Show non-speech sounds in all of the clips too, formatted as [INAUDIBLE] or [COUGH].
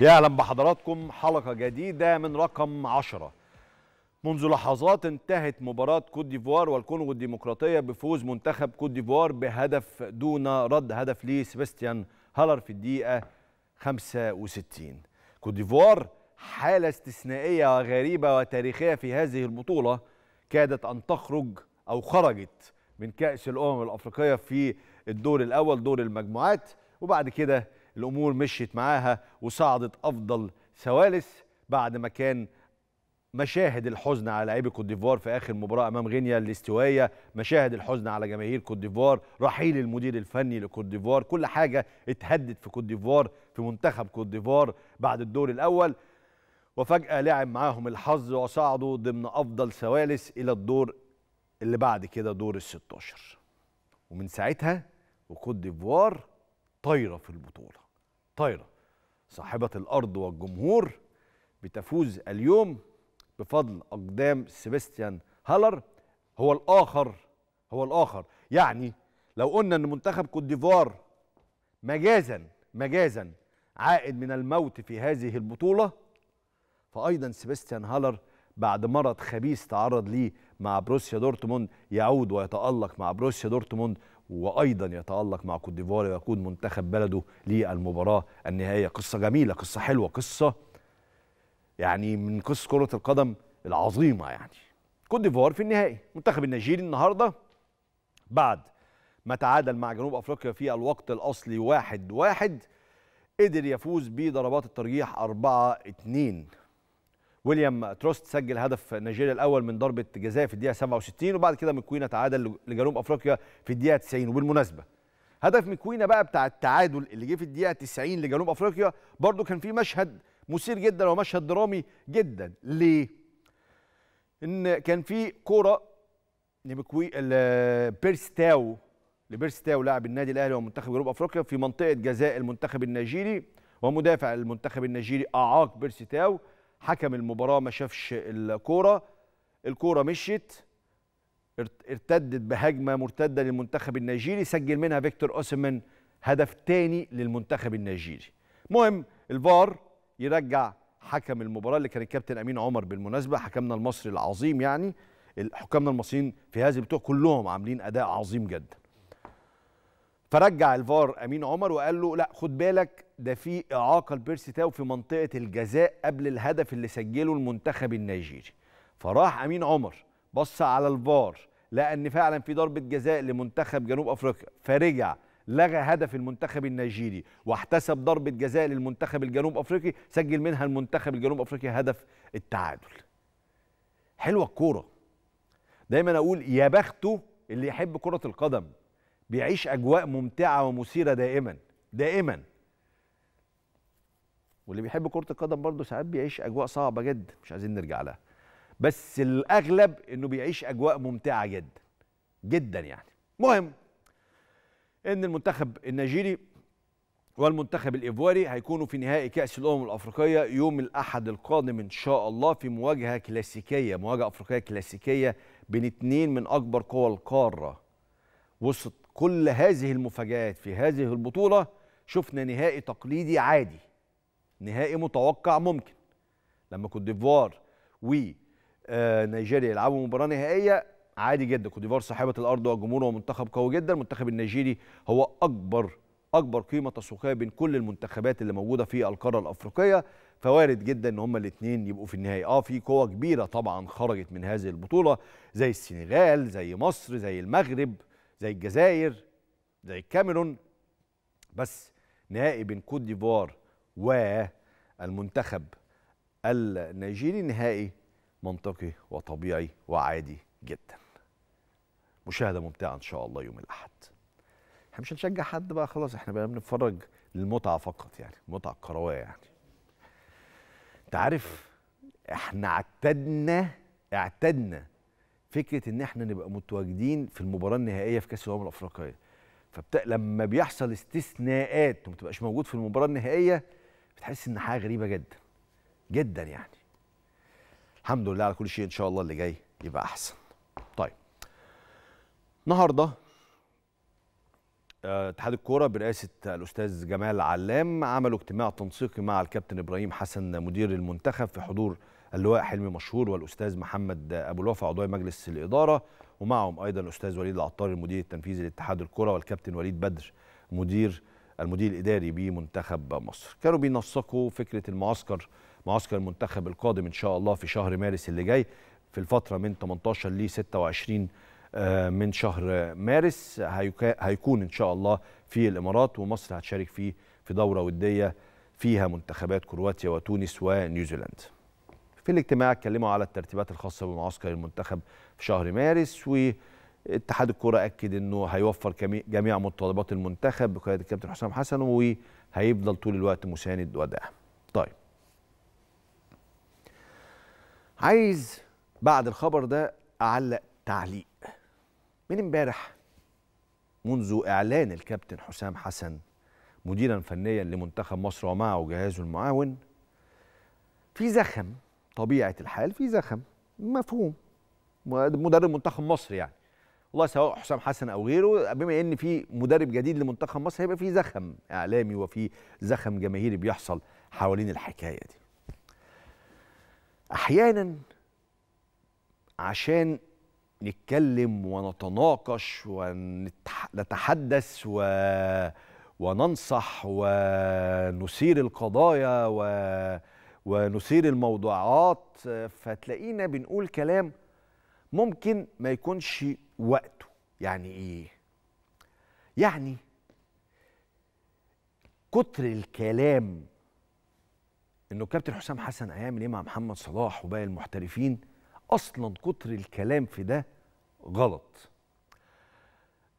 يا اهلا بحضراتكم حلقه جديده من رقم 10 منذ لحظات انتهت مباراة كوت ديفوار والكونغو الديمقراطية بفوز منتخب كوت ديفوار بهدف دون رد هدف لسيباستيان هالر في الدقيقة 65 كوت ديفوار حالة استثنائية وغريبه وتاريخية في هذه البطولة كادت أن تخرج أو خرجت من كأس الأمم الأفريقية في الدور الأول دور المجموعات وبعد كده الأمور مشيت معاها وصعدت أفضل ثوالث بعد ما كان مشاهد الحزن على لاعبي كوت ديفوار في اخر مباراه امام غينيا الاستوائيه، مشاهد الحزن على جماهير كوت ديفوار، رحيل المدير الفني لكوت ديفوار، كل حاجه اتهدت في كوت ديفوار في منتخب كوت ديفوار بعد الدور الاول وفجاه لعب معاهم الحظ وصعدوا ضمن افضل ثوالث الى الدور اللي بعد كده دور ال 16. ومن ساعتها وكوت ديفوار طايره في البطوله طايره صاحبه الارض والجمهور بتفوز اليوم بفضل اقدام سيباستيان هالر هو الاخر هو الاخر يعني لو قلنا ان منتخب كوت ديفوار مجازا مجازا عائد من الموت في هذه البطوله فايضا سيباستيان هالر بعد مرض خبيث تعرض ليه مع بروسيا دورتموند يعود ويتالق مع بروسيا دورتموند وايضا يتالق مع كوت ديفوار ويقود منتخب بلده للمباراه النهائيه قصه جميله قصه حلوه قصه يعني من قصص كره القدم العظيمه يعني كوت ديفوار في النهائي منتخب النيجيري النهارده بعد ما تعادل مع جنوب افريقيا في الوقت الاصلي واحد واحد قدر يفوز بضربات الترجيح 4 2 ويليام تروست سجل هدف نيجيريا الاول من ضربه جزاء في الدقيقه 67 وبعد كده مكوينا تعادل لجنوب افريقيا في الدقيقه 90 وبالمناسبه هدف مكوينا بقى بتاع التعادل اللي جه في الدقيقه 90 لجنوب افريقيا برضو كان في مشهد مثير جدا ومشهد درامي جدا ليه ان كان في كوره لمكوي لبيرستاو لبيرستاو لاعب النادي الاهلي ومنتخب جنوب افريقيا في منطقه جزاء المنتخب النيجيري ومدافع المنتخب النيجيري اعاق بيرستاو حكم المباراه ما شافش الكوره الكوره مشيت ارتدت بهجمه مرتده للمنتخب النيجيري سجل منها فيكتور اوسمن هدف تاني للمنتخب النيجيري مهم الفار يرجع حكم المباراه اللي كان الكابتن امين عمر بالمناسبه حكمنا المصري العظيم يعني حكامنا المصريين في هذه البطوله كلهم عاملين اداء عظيم جدا فرجع الفار امين عمر وقال له لا خد بالك ده في اعاقه لبيرسي تاو في منطقه الجزاء قبل الهدف اللي سجله المنتخب النيجيري فراح امين عمر بص على الفار لقى ان فعلا في ضربه جزاء لمنتخب جنوب افريقيا فرجع لغى هدف المنتخب النيجيري واحتسب ضربه جزاء للمنتخب الجنوب افريقي سجل منها المنتخب الجنوب افريقي هدف التعادل حلوه الكوره دايما اقول يا بخته اللي يحب كره القدم بيعيش اجواء ممتعه ومثيره دائما دائما واللي بيحب كره القدم برضه ساعات بيعيش اجواء صعبه جدا مش عايزين نرجع لها بس الاغلب انه بيعيش اجواء ممتعه جدا جدا يعني مهم ان المنتخب النيجيري والمنتخب الايفواري هيكونوا في نهائي كاس الامم الافريقيه يوم الاحد القادم ان شاء الله في مواجهه كلاسيكيه مواجهه افريقيه كلاسيكيه بين اثنين من اكبر قوى القاره وسط كل هذه المفاجات في هذه البطوله شفنا نهائي تقليدي عادي نهائي متوقع ممكن لما كوت ديفوار ونيجيريا آه، يلعبوا مباراه نهائيه عادي جدا كوت ديفوار صاحبه الارض وجمهورها ومنتخب قوي جدا المنتخب النيجيري هو اكبر اكبر قيمه تسويقيه بين كل المنتخبات اللي موجوده في القاره الافريقيه فوارد جدا ان هما الاثنين يبقوا في النهائي اه في قوه كبيره طبعا خرجت من هذه البطوله زي السنغال زي مصر زي المغرب زي الجزائر زي الكاميرون بس نهائي بين كوت ديفوار والمنتخب النيجيري نهائي منطقي وطبيعي وعادي جدا مشاهدة ممتعة إن شاء الله يوم الأحد احنا مش هنشجع حد بقى خلاص احنا بقى بنتفرج للمتعة فقط يعني المتعة الكروية يعني انت عارف احنا اعتدنا اعتدنا فكرة ان احنا نبقى متواجدين في المباراة النهائية في كأس الأمم الأفريقية فلما لما بيحصل استثناءات وما تبقاش موجود في المباراة النهائية بتحس ان حاجه غريبه جدا جدا يعني الحمد لله على كل شيء ان شاء الله اللي جاي يبقى احسن طيب النهارده آه، اتحاد الكوره برئاسه الاستاذ جمال علام عملوا اجتماع تنسيقي مع الكابتن ابراهيم حسن مدير المنتخب في حضور اللواء حلمي مشهور والاستاذ محمد ابو الوفا عضو مجلس الاداره ومعهم ايضا الاستاذ وليد العطار المدير التنفيذي لاتحاد الكوره والكابتن وليد بدر مدير المدير الاداري بمنتخب مصر كانوا بينسقوا فكره المعسكر معسكر المنتخب القادم ان شاء الله في شهر مارس اللي جاي في الفتره من 18 ل 26 آه، من شهر مارس هيكون ان شاء الله في الامارات ومصر هتشارك فيه في دوره وديه فيها منتخبات كرواتيا وتونس ونيوزيلاند في الاجتماع اتكلموا على الترتيبات الخاصه بمعسكر المنتخب في شهر مارس و اتحاد الكرة أكد أنه هيوفر جميع متطلبات المنتخب بقيادة الكابتن حسام حسن وهيفضل طول الوقت مساند وداعم. طيب. عايز بعد الخبر ده أعلق تعليق. من امبارح منذ إعلان الكابتن حسام حسن مديرا فنيا لمنتخب مصر ومعه جهازه المعاون في زخم طبيعة الحال في زخم مفهوم مدرب منتخب مصر يعني والله سواء حسام حسن او غيره بما ان في مدرب جديد لمنتخب مصر هيبقى في زخم اعلامي وفي زخم جماهيري بيحصل حوالين الحكايه دي احيانا عشان نتكلم ونتناقش ونتحدث و... وننصح ونثير القضايا و... ونثير الموضوعات فتلاقينا بنقول كلام ممكن ما يكونش وقته يعني ايه يعني كتر الكلام انه كابتن حسام حسن هيعمل ايه مع محمد صلاح وباقي المحترفين اصلا كتر الكلام في ده غلط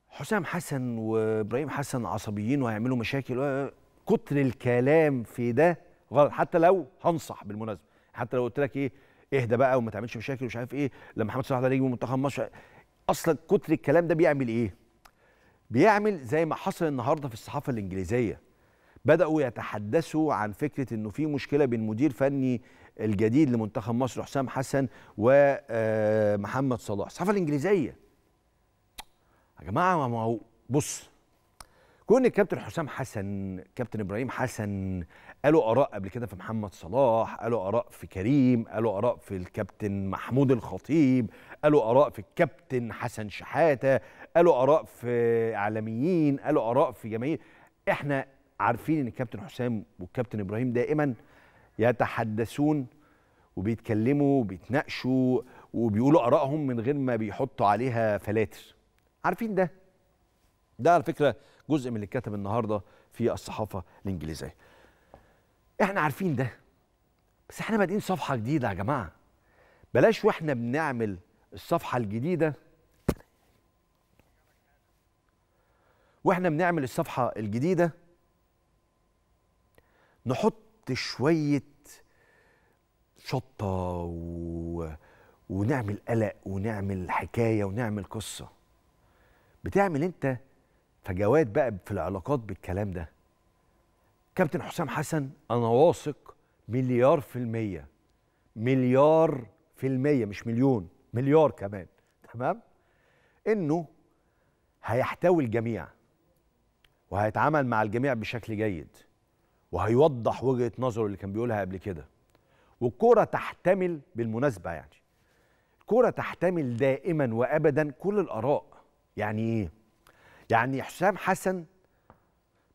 حسام حسن وابراهيم حسن عصبيين وهيعملوا مشاكل آه، كتر الكلام في ده غلط حتى لو هنصح بالمناسبه حتى لو قلت لك ايه اهدى بقى وما تعملش مشاكل ومش عارف ايه لما محمد صلاح ده يجي منتخب مصر اصلا كتر الكلام ده بيعمل ايه بيعمل زي ما حصل النهارده في الصحافه الانجليزيه بداوا يتحدثوا عن فكره انه في مشكله بين مدير فني الجديد لمنتخب مصر حسام حسن ومحمد آه، صلاح الصحافه الانجليزيه يا جماعه ما هو بص كون الكابتن حسام حسن كابتن ابراهيم حسن قالوا اراء قبل كده في محمد صلاح قالوا اراء في كريم قالوا اراء في الكابتن محمود الخطيب قالوا اراء في الكابتن حسن شحاته قالوا اراء في اعلاميين قالوا اراء في جماهير احنا عارفين ان الكابتن حسام والكابتن ابراهيم دائما يتحدثون وبيتكلموا وبيتناقشوا وبيقولوا ارائهم من غير ما بيحطوا عليها فلاتر عارفين ده ده على فكره جزء من اللي اتكتب النهارده في الصحافه الانجليزيه احنا عارفين ده بس احنا بادئين صفحه جديده يا جماعه بلاش واحنا بنعمل الصفحه الجديده واحنا بنعمل الصفحه الجديده نحط شويه شطه و... ونعمل قلق ونعمل حكايه ونعمل قصه بتعمل انت فجوات بقى في العلاقات بالكلام ده كابتن حسام حسن انا واثق مليار في المية مليار في المية مش مليون مليار كمان تمام انه هيحتوي الجميع وهيتعامل مع الجميع بشكل جيد وهيوضح وجهه نظره اللي كان بيقولها قبل كده والكوره تحتمل بالمناسبه يعني الكوره تحتمل دائما وابدا كل الاراء يعني ايه يعني حسام حسن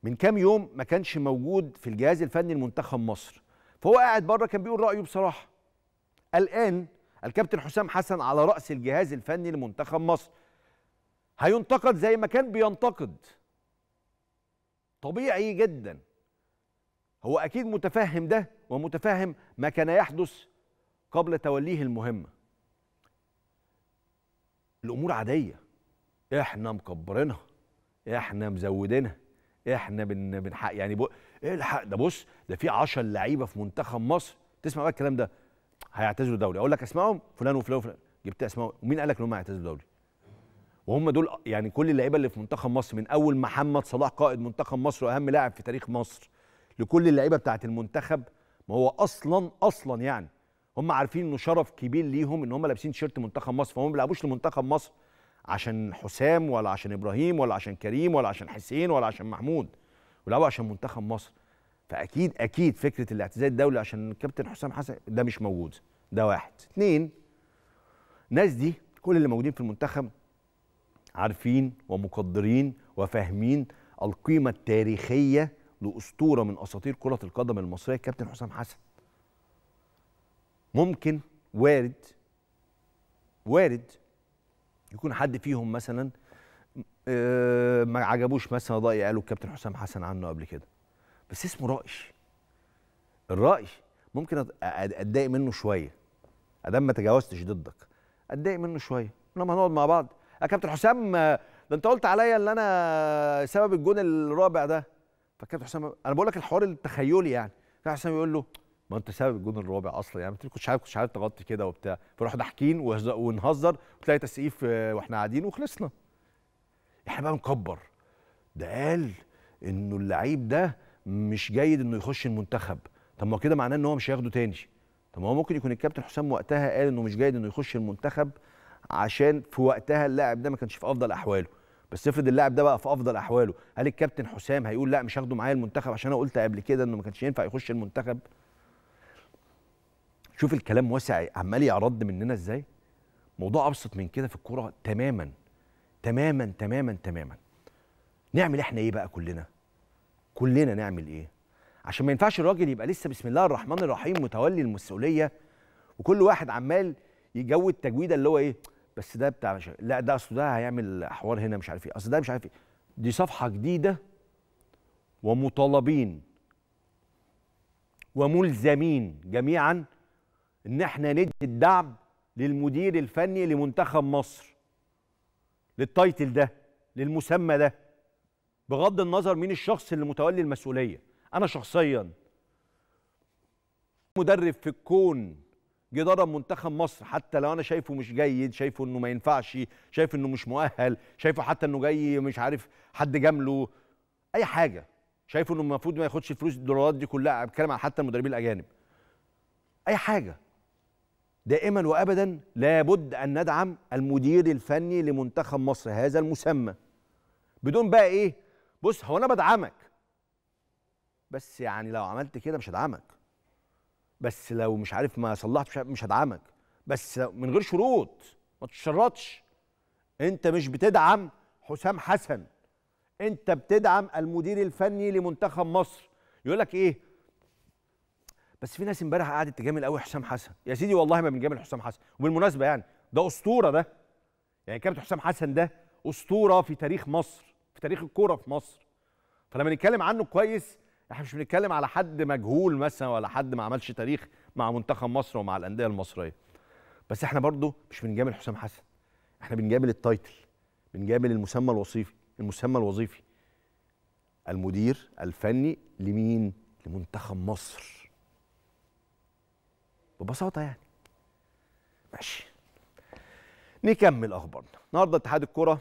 من كام يوم ما كانش موجود في الجهاز الفني لمنتخب مصر فهو قاعد بره كان بيقول رايه بصراحه الان الكابتن حسام حسن على راس الجهاز الفني لمنتخب مصر هينتقد زي ما كان بينتقد طبيعي جدا هو اكيد متفهم ده ومتفهم ما كان يحدث قبل توليه المهمه الامور عاديه احنا مكبرينها احنا مزودينها احنا بن بنحق يعني ايه الحق ده بص ده في 10 لعيبه في منتخب مصر تسمع بقى الكلام ده هيعتزلوا دولي اقول لك اسمائهم فلان وفلان وفلان جبت اسمائهم ومين قال لك ان هم هيعتزلوا دولي وهم دول يعني كل اللعيبه اللي في منتخب مصر من اول محمد صلاح قائد منتخب مصر واهم لاعب في تاريخ مصر لكل اللعيبه بتاعه المنتخب ما هو اصلا اصلا يعني هم عارفين انه شرف كبير ليهم ان هم لابسين تيشيرت منتخب مصر فهم ما بيلعبوش لمنتخب مصر عشان حسام ولا عشان ابراهيم ولا عشان كريم ولا عشان حسين ولا عشان محمود ولعبوا عشان منتخب مصر فاكيد اكيد فكره الاعتزال الدولي عشان الكابتن حسام حسن ده مش موجود ده واحد اتنين الناس دي كل اللي موجودين في المنتخب عارفين ومقدرين وفاهمين القيمه التاريخيه لاسطوره من اساطير كره القدم المصريه الكابتن حسام حسن ممكن وارد وارد يكون حد فيهم مثلا آه، ما عجبوش مثلا راي قاله الكابتن حسام حسن عنه قبل كده بس اسمه راي الراي ممكن اتضايق منه شويه ادام ما تجاوزتش ضدك اتضايق منه شويه لما هنقعد مع بعض يا كابتن حسام ده انت قلت عليا ان انا سبب الجون الرابع ده فالكابتن حسام انا بقول لك الحوار التخيلي يعني كابتن حسام يقول له ما انت سبب الجون الرابع اصلا يعني ما كنتش عارف كنتش عارف تغطي كده وبتاع فروح ضاحكين ونهزر وتلاقي تسقيف آه، واحنا قاعدين وخلصنا احنا بقى نكبر ده قال انه اللعيب ده مش جيد انه يخش المنتخب طب ما كده معناه ان هو مش هياخده تاني طب ما هو ممكن يكون الكابتن حسام وقتها قال انه مش جيد انه يخش المنتخب عشان في وقتها اللاعب ده ما كانش في افضل احواله بس افرض اللاعب ده بقى في افضل احواله هل الكابتن حسام هيقول لا مش هاخده معايا المنتخب عشان انا قلت قبل كده انه ما كانش ينفع يخش المنتخب شوف الكلام واسع عمال يعرض مننا ازاي موضوع ابسط من كده في الكوره تماما تماما تماما تماما نعمل احنا ايه بقى كلنا كلنا نعمل ايه عشان ما ينفعش الراجل يبقى لسه بسم الله الرحمن الرحيم متولي المسؤوليه وكل واحد عمال يجود تجويده اللي هو ايه بس ده بتاع مش لا ده اصل ده هيعمل حوار هنا مش عارف ايه اصل ده مش عارف ايه دي صفحه جديده ومطالبين وملزمين جميعا ان احنا ندي الدعم للمدير الفني لمنتخب مصر للتايتل ده للمسمى ده بغض النظر مين الشخص اللي متولي المسؤوليه انا شخصيا مدرب في الكون جه درب منتخب مصر حتى لو انا شايفه مش جيد شايفه انه ما ينفعش شايف انه مش مؤهل شايفه حتى انه جاي مش عارف حد جامله اي حاجه شايفه انه المفروض ما ياخدش فلوس الدولارات دي كلها بتكلم عن حتى المدربين الاجانب اي حاجه دائما وابدا لابد ان ندعم المدير الفني لمنتخب مصر هذا المسمى بدون بقى ايه بص هو انا بدعمك بس يعني لو عملت كده مش هدعمك بس لو مش عارف ما صلحت مش هدعمك بس من غير شروط ما تشرطش انت مش بتدعم حسام حسن انت بتدعم المدير الفني لمنتخب مصر يقول لك ايه بس في ناس امبارح قعدت تجامل قوي حسام حسن يا سيدي والله ما بنجامل حسام حسن وبالمناسبه يعني ده اسطوره ده يعني كابتن حسام حسن ده اسطوره في تاريخ مصر في تاريخ الكوره في مصر فلما نتكلم عنه كويس احنا مش بنتكلم على حد مجهول مثلا ولا حد ما عملش تاريخ مع منتخب مصر ومع الانديه المصريه بس احنا برضو مش بنجامل حسام حسن احنا بنجامل التايتل بنجامل المسمى الوظيفي المسمى الوظيفي المدير الفني لمين لمنتخب مصر ببساطه يعني ماشي نكمل اخبارنا النهارده اتحاد الكره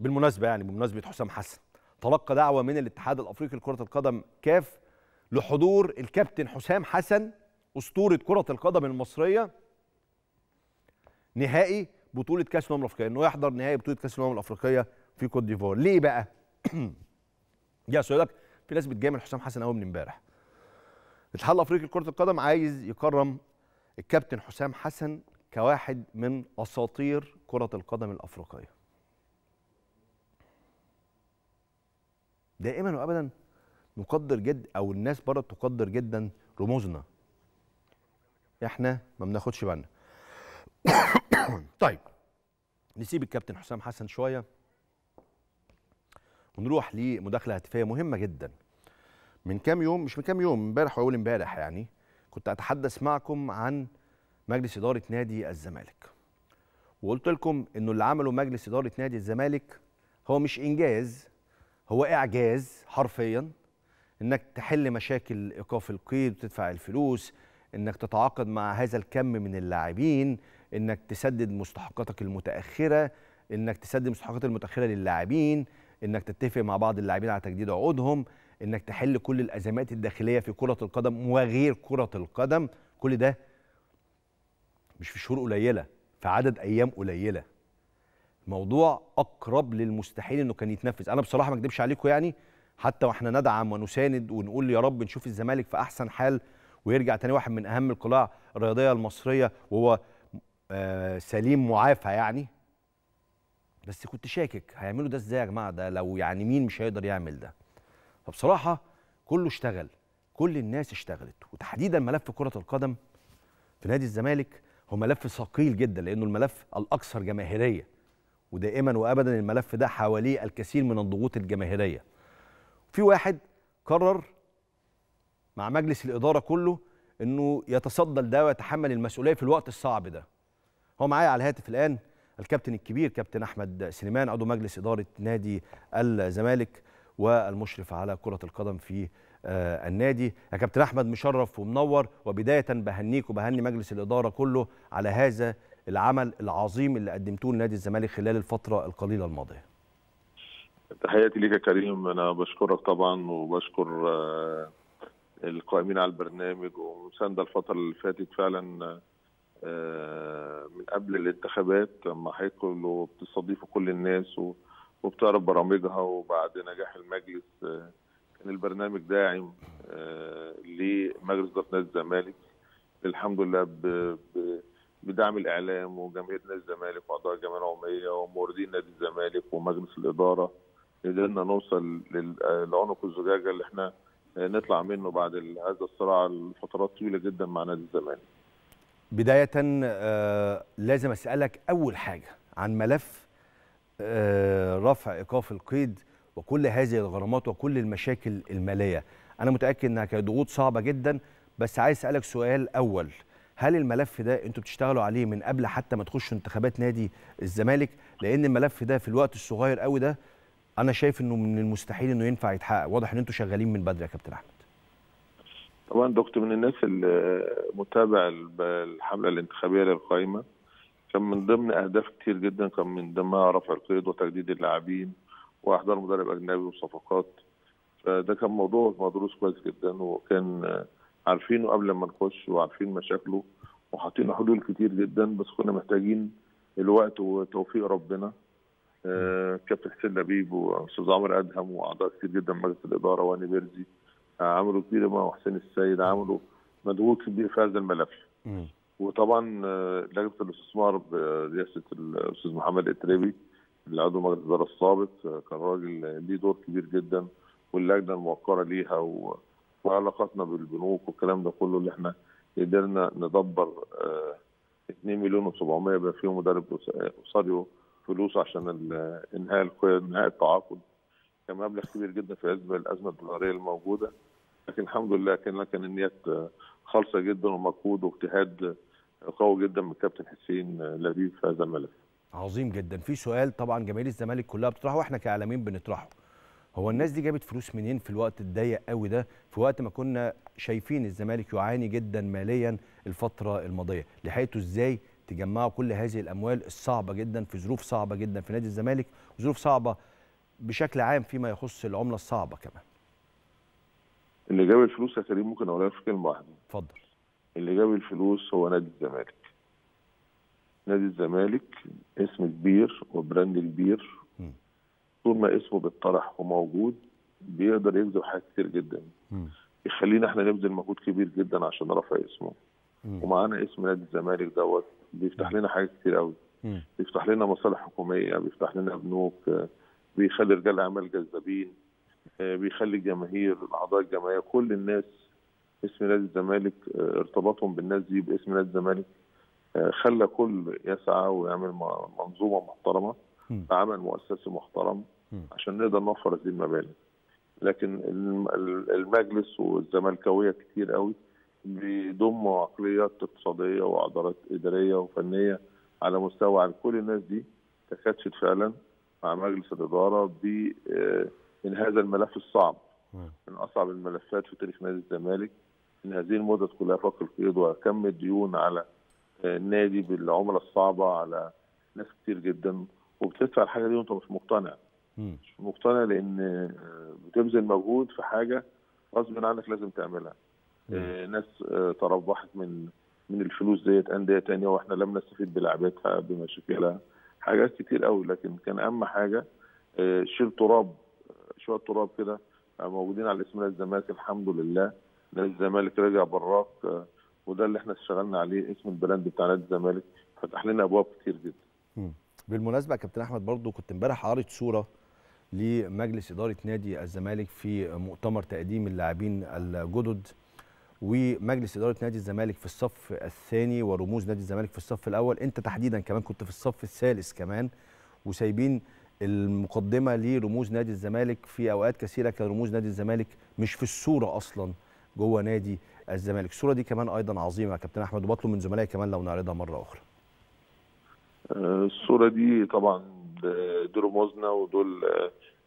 بالمناسبه يعني بمناسبه حسام حسن تلقى دعوه من الاتحاد الافريقي لكره القدم كاف لحضور الكابتن حسام حسن اسطوره كره القدم المصريه نهائي بطوله كاس الامم الافريقيه انه يحضر نهائي بطوله كاس الامم الافريقيه في كوت ديفوار ليه بقى [CLEARS THROAT] يا سؤالك في ناس بتجامل حسام حسن قوي من امبارح الاتحاد الافريقي لكره القدم عايز يكرم الكابتن حسام حسن كواحد من اساطير كره القدم الافريقيه دائما وابدا نقدر جد او الناس بره تقدر جدا رموزنا احنا ما بناخدش بالنا [COUGHS] طيب نسيب الكابتن حسام حسن شويه ونروح لمداخله هاتفيه مهمه جدا من كام يوم مش من كام يوم امبارح واول امبارح يعني كنت اتحدث معكم عن مجلس اداره نادي الزمالك وقلت لكم انه اللي عمله مجلس اداره نادي الزمالك هو مش انجاز هو اعجاز حرفيا انك تحل مشاكل ايقاف القيد وتدفع الفلوس انك تتعاقد مع هذا الكم من اللاعبين انك تسدد مستحقاتك المتاخره انك تسدد مستحقاتك المتاخره للاعبين انك تتفق مع بعض اللاعبين على تجديد عقودهم انك تحل كل الازمات الداخليه في كره القدم وغير كره القدم كل ده مش في شهور قليله في عدد ايام قليله الموضوع اقرب للمستحيل انه كان يتنفذ انا بصراحه ما اكدبش عليكم يعني حتى واحنا ندعم ونساند ونقول يا رب نشوف الزمالك في احسن حال ويرجع تاني واحد من اهم القلاع الرياضيه المصريه وهو آه، سليم معافى يعني بس كنت شاكك هيعملوا ده ازاي يا جماعه ده لو يعني مين مش هيقدر يعمل ده فبصراحه كله اشتغل كل الناس اشتغلت وتحديدا ملف كره القدم في نادي الزمالك هو ملف ثقيل جدا لانه الملف الاكثر جماهيريه ودائما وابدا الملف ده حواليه الكثير من الضغوط الجماهيريه في واحد قرر مع مجلس الاداره كله انه يتصدى لده ويتحمل المسؤوليه في الوقت الصعب ده هو معايا على الهاتف الان الكابتن الكبير كابتن احمد سليمان عضو مجلس اداره نادي الزمالك والمشرف على كرة القدم في آه، النادي يا كابتن أحمد مشرف ومنور وبداية بهنيك وبهني مجلس الإدارة كله على هذا العمل العظيم اللي قدمتوه لنادي الزمالك خلال الفترة القليلة الماضية تحياتي ليك يا كريم أنا بشكرك طبعا وبشكر آه، القائمين على البرنامج ومساندة الفترة اللي فاتت فعلا آه، من قبل الانتخابات لما هيكونوا بتستضيفوا كل الناس و... وبتعرف برامجها وبعد نجاح المجلس آه، كان البرنامج داعم يعني، آه، لمجلس إدارة نادي الزمالك الحمد لله بدعم الإعلام وجماهير نادي الزمالك وأعضاء الجمعية العمومية وموردين نادي الزمالك ومجلس الإدارة قدرنا نوصل للعنق آه، الزجاجة اللي احنا نطلع منه بعد هذا الصراع لفترات طويلة جدا مع نادي الزمالك بداية لازم أسألك أول حاجة عن ملف آه، رفع ايقاف القيد وكل هذه الغرامات وكل المشاكل الماليه انا متاكد انها كانت ضغوط صعبه جدا بس عايز اسالك سؤال اول هل الملف ده انتوا بتشتغلوا عليه من قبل حتى ما تخشوا انتخابات نادي الزمالك لان الملف ده في الوقت الصغير قوي ده انا شايف انه من المستحيل انه ينفع يتحقق واضح ان انتوا شغالين من بدري يا كابتن احمد طبعا دكتور من الناس المتابع الحمله الانتخابيه للقائمه كان من ضمن اهداف كتير جدا كان من ضمنها رفع القيد وتجديد اللاعبين واحضار مدرب اجنبي وصفقات فده كان موضوع مدروس كويس جدا وكان عارفينه قبل ما نخش وعارفين مشاكله وحاطين حلول كتير جدا بس كنا محتاجين الوقت وتوفيق ربنا آه، كابتن حسين لبيب واستاذ عمرو ادهم واعضاء كتير جدا مجلس الاداره واني بيرزي عملوا كتير مع حسين السيد عملوا مجهود كبير في هذا الملف وطبعا آه، لجنه الاستثمار برئاسه آه، الاستاذ محمد التريبي عضو مجلس الاداره السابق آه، كان راجل ليه دور كبير جدا واللجنه الموقره ليها وعلاقاتنا بالبنوك والكلام ده كله اللي احنا قدرنا ندبر 2 مليون و700 بقى فيهم مدرب اساريو فلوس عشان انهاء انهاء التعاقد كان مبلغ كبير جدا في عزب الازمه الدولاريه الموجوده لكن الحمد لله كان كان النيات خالصه جدا ومجهود واجتهاد قوي جدا من كابتن حسين لبيب في هذا الملف. عظيم جدا، في سؤال طبعا جماهير الزمالك كلها بتطرحه واحنا كاعلاميين بنطرحه. هو الناس دي جابت فلوس منين في الوقت الضيق قوي ده في وقت ما كنا شايفين الزمالك يعاني جدا ماليا الفتره الماضيه لحقتوا ازاي تجمعوا كل هذه الاموال الصعبه جدا في ظروف صعبه جدا في نادي الزمالك ظروف صعبه بشكل عام فيما يخص العمله الصعبه كمان اللي جاب الفلوس يا كريم ممكن اقولها في كلمه واحده اتفضل اللي جاب الفلوس هو نادي الزمالك نادي الزمالك اسم كبير وبراند كبير طول ما اسمه بالطرح وموجود بيقدر يجذب حاجات كتير جدا يخلينا احنا نبذل مجهود كبير جدا عشان نرفع اسمه ومعانا اسم نادي الزمالك دوت بيفتح لنا حاجات كتير قوي بيفتح لنا مصالح حكوميه بيفتح لنا بنوك بيخلي رجال اعمال جذابين آه، بيخلي الجماهير الاعضاء الجمعيه كل الناس اسم نادي الزمالك آه، ارتباطهم بالناس دي باسم نادي الزمالك آه، خلى كل يسعى ويعمل منظومه محترمه عمل مؤسسي محترم عشان نقدر نوفر هذه المبالغ لكن المجلس والزملكاويه كتير قوي بيضموا عقليات اقتصاديه وعضلات اداريه وفنيه على مستوى عن كل الناس دي تكتشف فعلا مع مجلس الاداره بان آه، هذا الملف الصعب من اصعب الملفات في تاريخ نادي الزمالك ان هذه المدد كلها فك القيد وكم الديون على النادي آه، بالعمله الصعبه على ناس كتير جدا وبتدفع الحاجه دي وانت مش مقتنع مش مقتنع لان آه، بتبذل مجهود في حاجه غصب عنك لازم تعملها آه، ناس تربحت من من الفلوس ديت انديه تانية واحنا لم نستفيد بلعبتها بمشاكلها حاجات كتير قوي لكن كان اهم حاجه شيل تراب شويه تراب كده موجودين على اسم الزمالك الحمد لله نادي الزمالك رجع براك آه، وده اللي احنا اشتغلنا عليه اسم البراند بتاع نادي الزمالك فتح لنا ابواب كتير جدا. بالمناسبه يا كابتن احمد برضو كنت امبارح عارض صوره لمجلس اداره نادي الزمالك في مؤتمر تقديم اللاعبين الجدد ومجلس اداره نادي الزمالك في الصف الثاني ورموز نادي الزمالك في الصف الاول انت تحديدا كمان كنت في الصف الثالث كمان وسايبين المقدمه لرموز نادي الزمالك في اوقات كثيره كان رموز نادي الزمالك مش في الصوره اصلا جوه نادي الزمالك الصوره دي كمان ايضا عظيمه كابتن احمد وبطلب من زملائي كمان لو نعرضها مره اخرى آه، الصوره دي طبعا دول موزنا ودول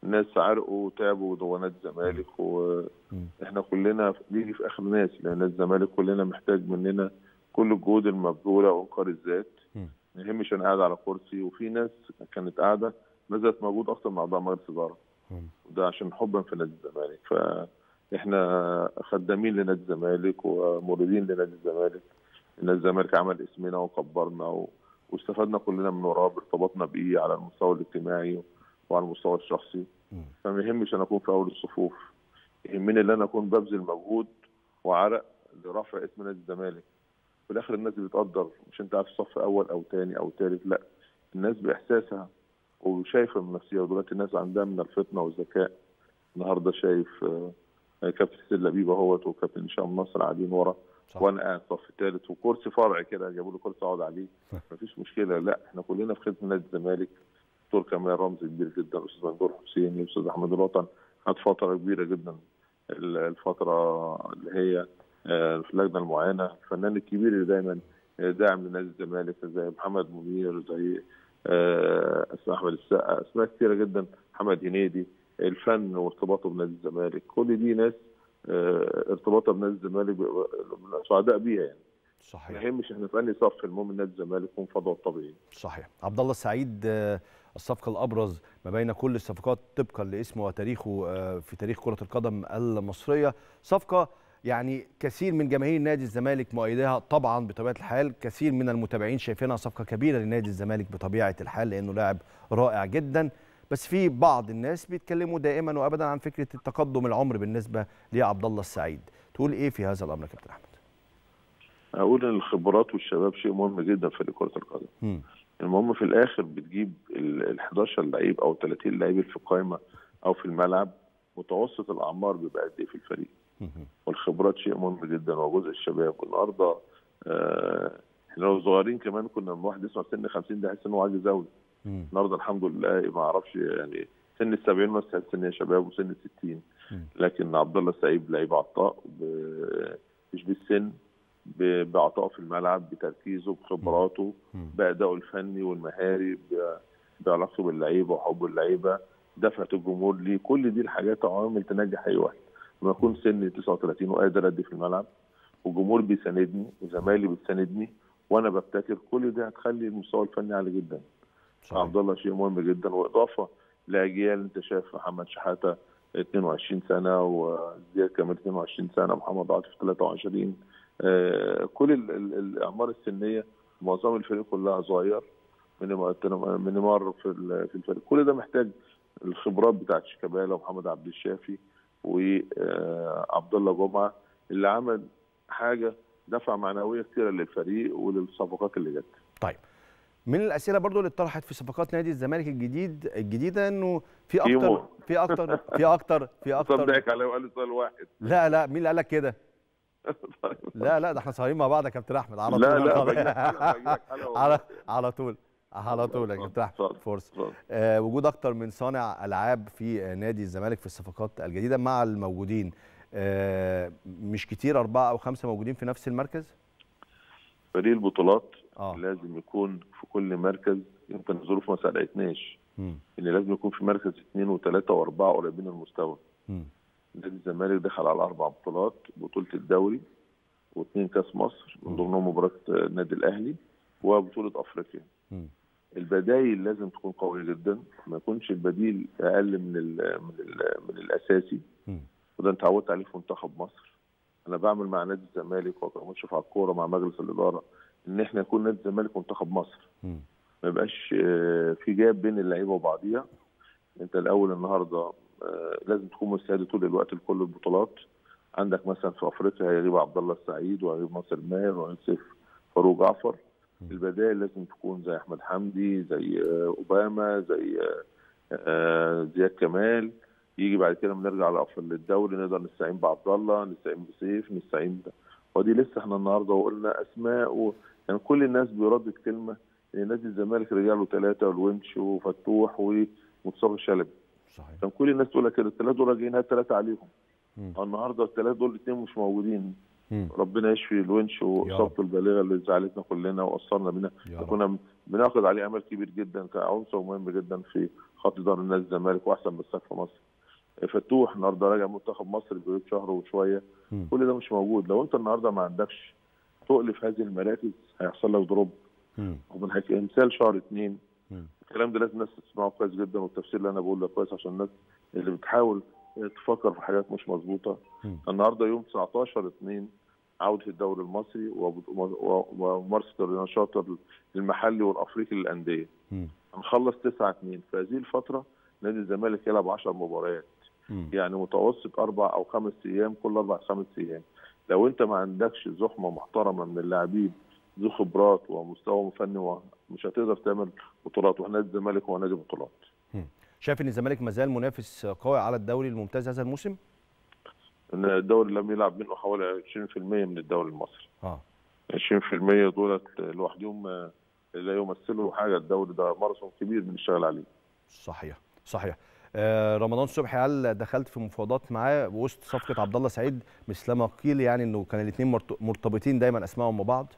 ناس عرقوا وتعبوا جوه نادي الزمالك واحنا كلنا بيجي في اخر ناس لان الزمالك كلنا محتاج مننا كل الجهود المبذوله وانكار الذات ما يهمش انا قاعد على كرسي وفي ناس كانت قاعده زالت موجود اكتر من اعضاء مجلس اداره وده عشان حبا في نادي الزمالك ف احنا خدامين لنادي الزمالك ومريدين لنادي الزمالك نادي الزمالك عمل اسمنا وكبرنا و... واستفدنا كلنا من وراه ارتبطنا بيه على المستوى الاجتماعي وعلى المستوى الشخصي فما يهمش انا اكون في اول الصفوف يهمني ان انا اكون ببذل مجهود وعرق لرفع اسم نادي الزمالك في الاخر الناس بتقدر مش انت عارف صف اول او ثاني او ثالث لا الناس باحساسها وشايفه من نفسها ودلوقتي الناس عندها من الفطنه والذكاء النهارده شايف آه كابتن سيد لبيب اهوت وكابتن هشام نصر قاعدين ورا وانا قاعد الصف الثالث وكرسي فرع كده جابوا لي كرسي اقعد عليه [LAUGHS] مفيش مشكله لا احنا كلنا في خدمه نادي الزمالك دكتور كمال رمزي كبير جدا استاذ منصور حسيني استاذ احمد الوطن خد فتره كبيره جدا الفتره اللي هي آه، في اللجنه المعينه الفنان الكبير اللي دايما آه، داعم لنادي الزمالك زي محمد منير زي آه، اسماء احمد السقا اسماء كثيره جدا محمد هنيدي الفن وارتباطه بنادي الزمالك كل دي ناس آه، ارتباطها بنادي الزمالك سعداء بيها يعني صحيح ما يهمش احنا في انهي صف المهم نادي الزمالك ومفاضله الطبيعي صحيح عبد الله السعيد آه، الصفقه الابرز ما بين كل الصفقات طبقا لاسمه وتاريخه آه، في تاريخ كره القدم المصريه صفقه يعني كثير من جماهير نادي الزمالك مؤيديها طبعا بطبيعه الحال كثير من المتابعين شايفينها صفقه كبيره لنادي الزمالك بطبيعه الحال لانه لاعب رائع جدا بس في بعض الناس بيتكلموا دائما وابدا عن فكره التقدم العمر بالنسبه لعبد الله السعيد تقول ايه في هذا الامر يا كابتن احمد اقول ان الخبرات والشباب شيء مهم جدا في كره القدم المهم في الاخر بتجيب ال 11 لعيب او 30 لعيب في القائمه او في الملعب متوسط الاعمار بيبقى قد ايه في الفريق والخبرات شيء مهم جدا وجزء الشباب والنهارده آه، احنا لو صغيرين كمان كنا من واحد يسمع سن 50 ده يحس ان هو عايز يزود النهارده الحمد لله ما اعرفش يعني سن ال 70 مثلا سن يا شباب وسن ال 60 لكن عبد الله السعيد لعيب عطاء مش بالسن بعطائه في الملعب بتركيزه بخبراته بادائه الفني والمهاري بعلاقته باللعيبه وحب اللعيبه دفعه الجمهور ليه كل دي الحاجات عوامل تنجح اي واحد لما اكون سني 39 وقادر ادي في الملعب والجمهور بيساندني وزمايلي بتساندني وانا ببتكر كل دي هتخلي المستوى الفني عالي جدا عبد الله شيء مهم جدا واضافه لاجيال انت شايف محمد شحاته 22 سنه وزياد كمان 22 سنه محمد عاطف 23 آه، كل الاعمار السنيه معظم الفريق كلها صغير نيمار في في الفريق كل ده محتاج الخبرات بتاعت شيكابالا ومحمد عبد الشافي وعبد آه، الله جمعه اللي عمل حاجه دفع معنويه كثيره للفريق وللصفقات اللي جت. طيب من الاسئله برضو اللي اتطرحت في صفقات نادي الزمالك الجديد الجديده انه في اكتر في اكتر في اكتر في اكتر صدقك عليا وقال لي سؤال واحد لا لا مين اللي قال لك كده؟ [LAUGHS] لا لا ده احنا صايمين مع بعض يا كابتن احمد على طول لا لا [LAUGHS] على على طول على طول يا كابتن احمد فرصه آه وجود اكتر من صانع العاب في نادي الزمالك في الصفقات الجديده مع الموجودين آه مش كتير اربعه او خمسه موجودين في نفس المركز فريق البطولات آه. لازم يكون في كل مركز يمكن الظروف ما ساعدتناش ان لازم يكون في مركز اثنين وثلاثه واربعه قريبين المستوى نادي الزمالك دخل على اربع بطولات بطوله الدوري واثنين كاس مصر من ضمنهم مباراه النادي الاهلي وبطوله افريقيا البدايل لازم تكون قويه جدا ما يكونش البديل اقل من الـ من الـ من الاساسي م. وده انت اتعودت عليه في منتخب مصر انا بعمل مع نادي الزمالك وكمان على الكوره مع مجلس الاداره ان احنا يكون نادي الزمالك منتخب مصر ما يبقاش آه، في جاب بين اللعيبه وبعضيها انت الاول النهارده آه، لازم تكون مستعد طول الوقت لكل البطولات عندك مثلا في افريقيا هيغيب عبد الله السعيد وهيغيب ناصر ماهر وهيغيب سيف فاروق جعفر البدائل لازم تكون زي احمد حمدي زي آه، اوباما زي زياد كمال يجي بعد كده بنرجع للدوري نقدر نستعين بعبد الله نستعين بسيف نستعين ودي لسه احنا النهارده وقلنا اسماء يعني كل الناس بيردد كلمه ان نادي الزمالك رجع له ثلاثه والونش وفتوح ومصطفى الشلبي صحيح كان كل الناس تقول لك كده الثلاثه دول راجعين هات ثلاثه عليهم أه، النهارده الثلاثه دول الاثنين مش موجودين مم. ربنا يشفي الونش واصابته البالغه اللي زعلتنا كلنا واثرنا بنا كنا بناخد عليه امل كبير جدا كعنصر مهم جدا في خط ظهر النادي الزمالك واحسن مساك في مصر فتوح النهارده راجع منتخب مصر بقاله شهر وشويه كل ده مش موجود لو انت النهارده ما عندكش تؤلف هذه المراكز هيحصل لك دروب ومن حيث امثال شهر اثنين الكلام ده لازم الناس تسمعه كويس جدا والتفسير اللي انا بقوله ده كويس عشان الناس اللي بتحاول تفكر في حاجات مش مظبوطه النهارده يوم 19 2 عوده الدوري المصري وممارسه النشاط المحلي والافريقي للانديه هنخلص 9 2 في هذه الفتره نادي الزمالك يلعب 10 مباريات يعني متوسط اربع او خمس ايام كل اربع خمس ايام لو انت ما عندكش زحمه محترمه من اللاعبين ذو خبرات ومستوى فني مش هتقدر تعمل بطولات ونادي الزمالك هو نادي بطولات. شايف ان الزمالك ما زال منافس قوي على الدوري الممتاز هذا الموسم؟ ان الدوري لم يلعب منه حوالي 20% من الدوري المصري. اه 20% دولت لوحدهم آه، لا يمثلوا حاجه الدوري ده ماراثون كبير بنشتغل عليه. صحيح صحيح. آه، رمضان صبحي قال دخلت في مفاوضات معاه وسط صفقه عبد الله سعيد ما قيل يعني انه كان الاثنين مرتبطين دايما اسمائهم ببعض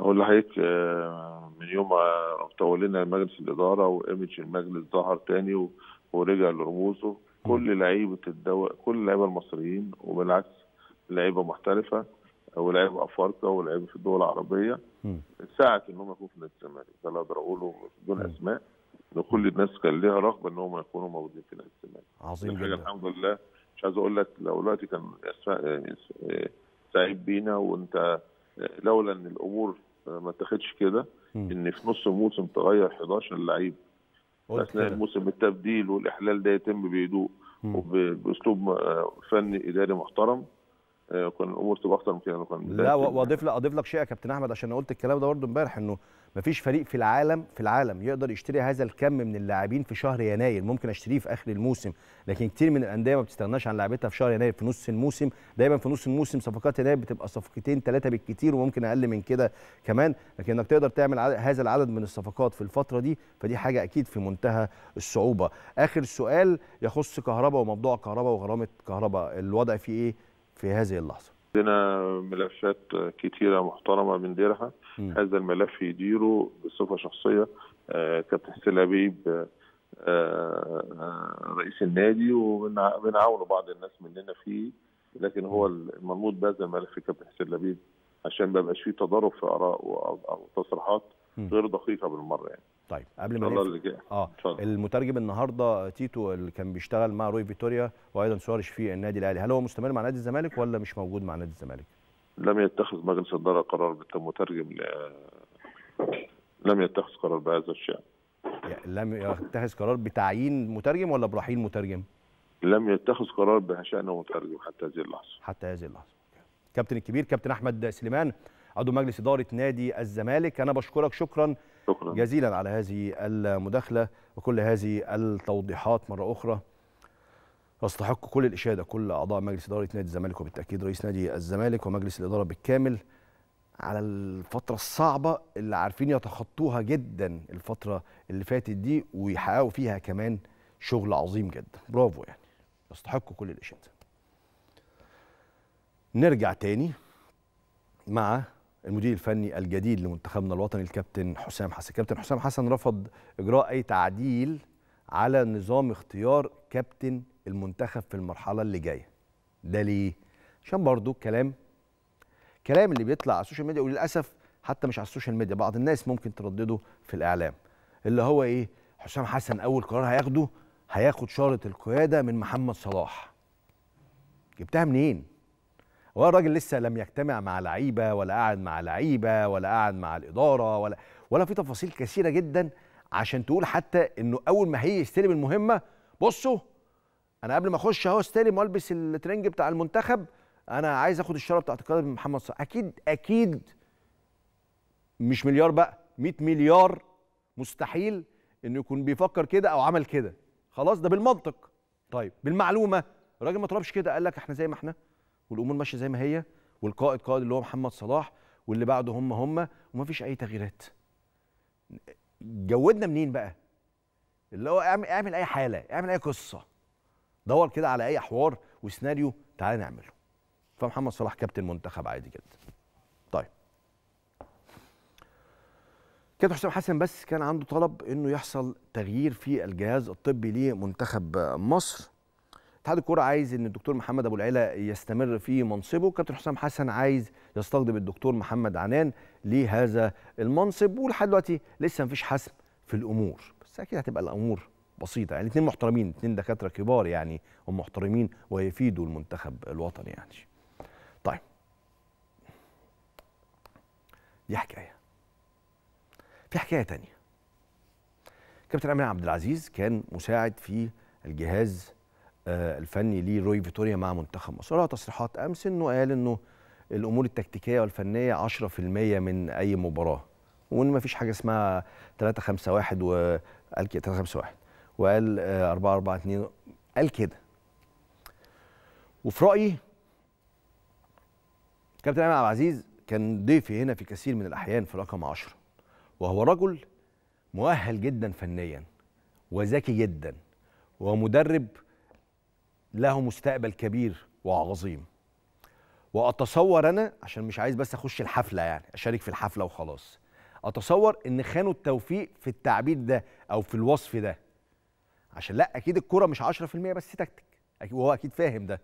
اقول لحضرتك آه، من يوم ما تولينا مجلس الاداره وايمج المجلس ظهر تاني ورجع لرموزه كل لعيبه الدو... كل اللعيبه المصريين وبالعكس لعيبه محترفه ولاعيبه افارقه ولاعيبه في الدول العربيه ساعه ان هم يكونوا في النادي الزمالك ده اللي اقدر اقوله بدون اسماء ان كل الناس كان ليها رغبه ان هم يكونوا موجودين في الزمالك عظيم جدا. الحمد لله مش عايز اقول لك لو دلوقتي كان سعيد بينا وانت لولا ان الامور ما اتخذتش كده ان في نص الموسم تغير 11 لعيب اثناء الموسم التبديل والاحلال ده يتم بهدوء وباسلوب آه، فني اداري محترم آه، كان الامور تبقى اكتر من كده لا واضيف يعني. لك اضيف لك شيء يا كابتن احمد عشان انا قلت الكلام ده برده امبارح انه ما فيش فريق في العالم في العالم يقدر يشتري هذا الكم من اللاعبين في شهر يناير ممكن اشتريه في اخر الموسم لكن كتير من الانديه ما بتستغناش عن لعبتها في شهر يناير في نص الموسم دايما في نص الموسم صفقات يناير بتبقى صفقتين ثلاثه بالكتير وممكن اقل من كده كمان لكن انك تقدر تعمل هذا العدد من الصفقات في الفتره دي فدي حاجه اكيد في منتهى الصعوبه اخر سؤال يخص كهرباء وموضوع كهرباء وغرامه كهرباء الوضع فيه ايه في هذه اللحظة؟ عندنا ملفات كتيرة محترمة بنديرها هذا الملف يديره بصفة شخصية آه، كابتن سلابيب آه، آه، رئيس النادي وبنعاونه بعض الناس مننا فيه لكن هو المنوط بهذا الملف كابتن حسين لبيب عشان ما يبقاش فيه تضارب في اراء او تصريحات غير دقيقه بالمره يعني. طيب قبل ما نقفل اه طبعا. المترجم النهارده تيتو اللي كان بيشتغل مع روي فيتوريا وايضا سوارش في النادي الاهلي هل هو مستمر مع نادي الزمالك ولا مش موجود مع نادي الزمالك؟ لم يتخذ مجلس الاداره قرار بالمترجم ل... لم يتخذ قرار بهذا الشان يعني لم يتخذ قرار بتعيين مترجم ولا برحيل مترجم؟ لم يتخذ قرار بشان مترجم حتى هذه اللحظه حتى هذه اللحظه كابتن الكبير كابتن احمد سليمان عضو مجلس اداره نادي الزمالك انا بشكرك شكرا شكرا جزيلا على هذه المداخلة وكل هذه التوضيحات مرة أخرى يستحق كل الإشادة كل أعضاء مجلس إدارة نادي الزمالك وبالتأكيد رئيس نادي الزمالك ومجلس الإدارة بالكامل على الفترة الصعبة اللي عارفين يتخطوها جدا الفترة اللي فاتت دي ويحققوا فيها كمان شغل عظيم جدا برافو يعني يستحقوا كل الإشادة نرجع تاني مع المدير الفني الجديد لمنتخبنا الوطني الكابتن حسام حسن كابتن حسام حسن رفض اجراء اي تعديل على نظام اختيار كابتن المنتخب في المرحله اللي جايه ده ليه عشان برضو كلام كلام اللي بيطلع على السوشيال ميديا وللاسف حتى مش على السوشيال ميديا بعض الناس ممكن تردده في الاعلام اللي هو ايه حسام حسن اول قرار هياخده هياخد شاره القياده من محمد صلاح جبتها منين والراجل لسه لم يجتمع مع لعيبه ولا قعد مع لعيبه ولا قعد مع الاداره ولا ولا في تفاصيل كثيره جدا عشان تقول حتى انه اول ما هي يستلم المهمه بصوا انا قبل ما اخش اهو استلم والبس الترنج بتاع المنتخب انا عايز اخد الشاره بتاعت القادم محمد صلاح اكيد اكيد مش مليار بقى 100 مليار مستحيل انه يكون بيفكر كده او عمل كده خلاص ده بالمنطق طيب بالمعلومه الراجل ما طلبش كده قال لك احنا زي ما احنا والامور ماشيه زي ما هي والقائد قائد اللي هو محمد صلاح واللي بعده هم هم ومفيش اي تغييرات جودنا منين بقى اللي هو اعمل اعمل اي حاله اعمل اي قصه دور كده على اي حوار وسيناريو تعالى نعمله فمحمد صلاح كابتن منتخب عادي جدا طيب كابتن حسام حسن بس كان عنده طلب انه يحصل تغيير في الجهاز الطبي لمنتخب مصر اتحاد الكوره عايز ان الدكتور محمد ابو العيله يستمر في منصبه كابتن حسام حسن عايز يستقطب الدكتور محمد عنان لهذا المنصب ولحد دلوقتي لسه مفيش حسم في الامور بس اكيد هتبقى الامور بسيطه يعني اثنين محترمين اثنين دكاتره كبار يعني ومحترمين ويفيدوا المنتخب الوطني يعني طيب دي حكايه في حكايه تانية كابتن امين عبد العزيز كان مساعد في الجهاز آه، الفني ليه روي فيتوريا مع منتخب مصر له تصريحات امس انه قال انه الامور التكتيكيه والفنيه 10% من اي مباراه وان ما فيش حاجه اسمها 3 5 1 وقال كده 3 5 1 وقال 4 4 2 قال كده وفي رايي كابتن ايمن عبد العزيز كان ضيفي هنا في كثير من الاحيان في رقم 10 وهو رجل مؤهل جدا فنيا وذكي جدا ومدرب له مستقبل كبير وعظيم واتصور انا عشان مش عايز بس اخش الحفله يعني اشارك في الحفله وخلاص اتصور ان خانوا التوفيق في التعبيد ده او في الوصف ده عشان لا اكيد الكوره مش 10% بس تكتك وهو اكيد فاهم ده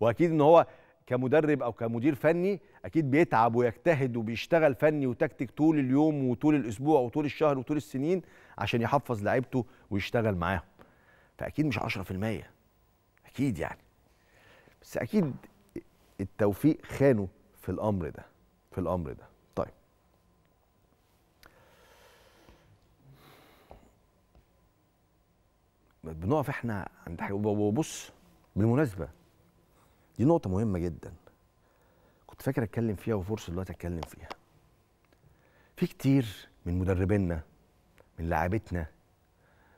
واكيد ان هو كمدرب او كمدير فني اكيد بيتعب ويجتهد وبيشتغل فني وتكتك طول اليوم وطول الاسبوع وطول الشهر وطول السنين عشان يحفظ لعيبته ويشتغل معاهم فاكيد مش 10% اكيد يعني بس اكيد التوفيق خانه في الامر ده في الامر ده طيب بنقف احنا عند حاجه وبص بالمناسبه دي نقطه مهمه جدا كنت فاكر اتكلم فيها وفرصه دلوقتي اتكلم فيها في كتير من مدربينا من لاعبتنا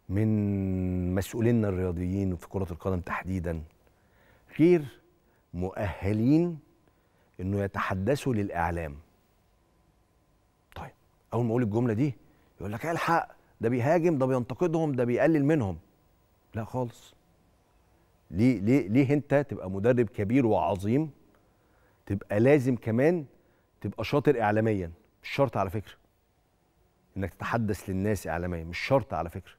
من مسؤولينا الرياضيين في كرة القدم تحديدا غير مؤهلين انه يتحدثوا للاعلام طيب اول ما اقول الجمله دي يقول لك الحق ده بيهاجم ده بينتقدهم ده بيقلل منهم لا خالص ليه ليه ليه انت تبقى مدرب كبير وعظيم تبقى لازم كمان تبقى شاطر اعلاميا مش شرط على فكره انك تتحدث للناس اعلاميا مش شرط على فكره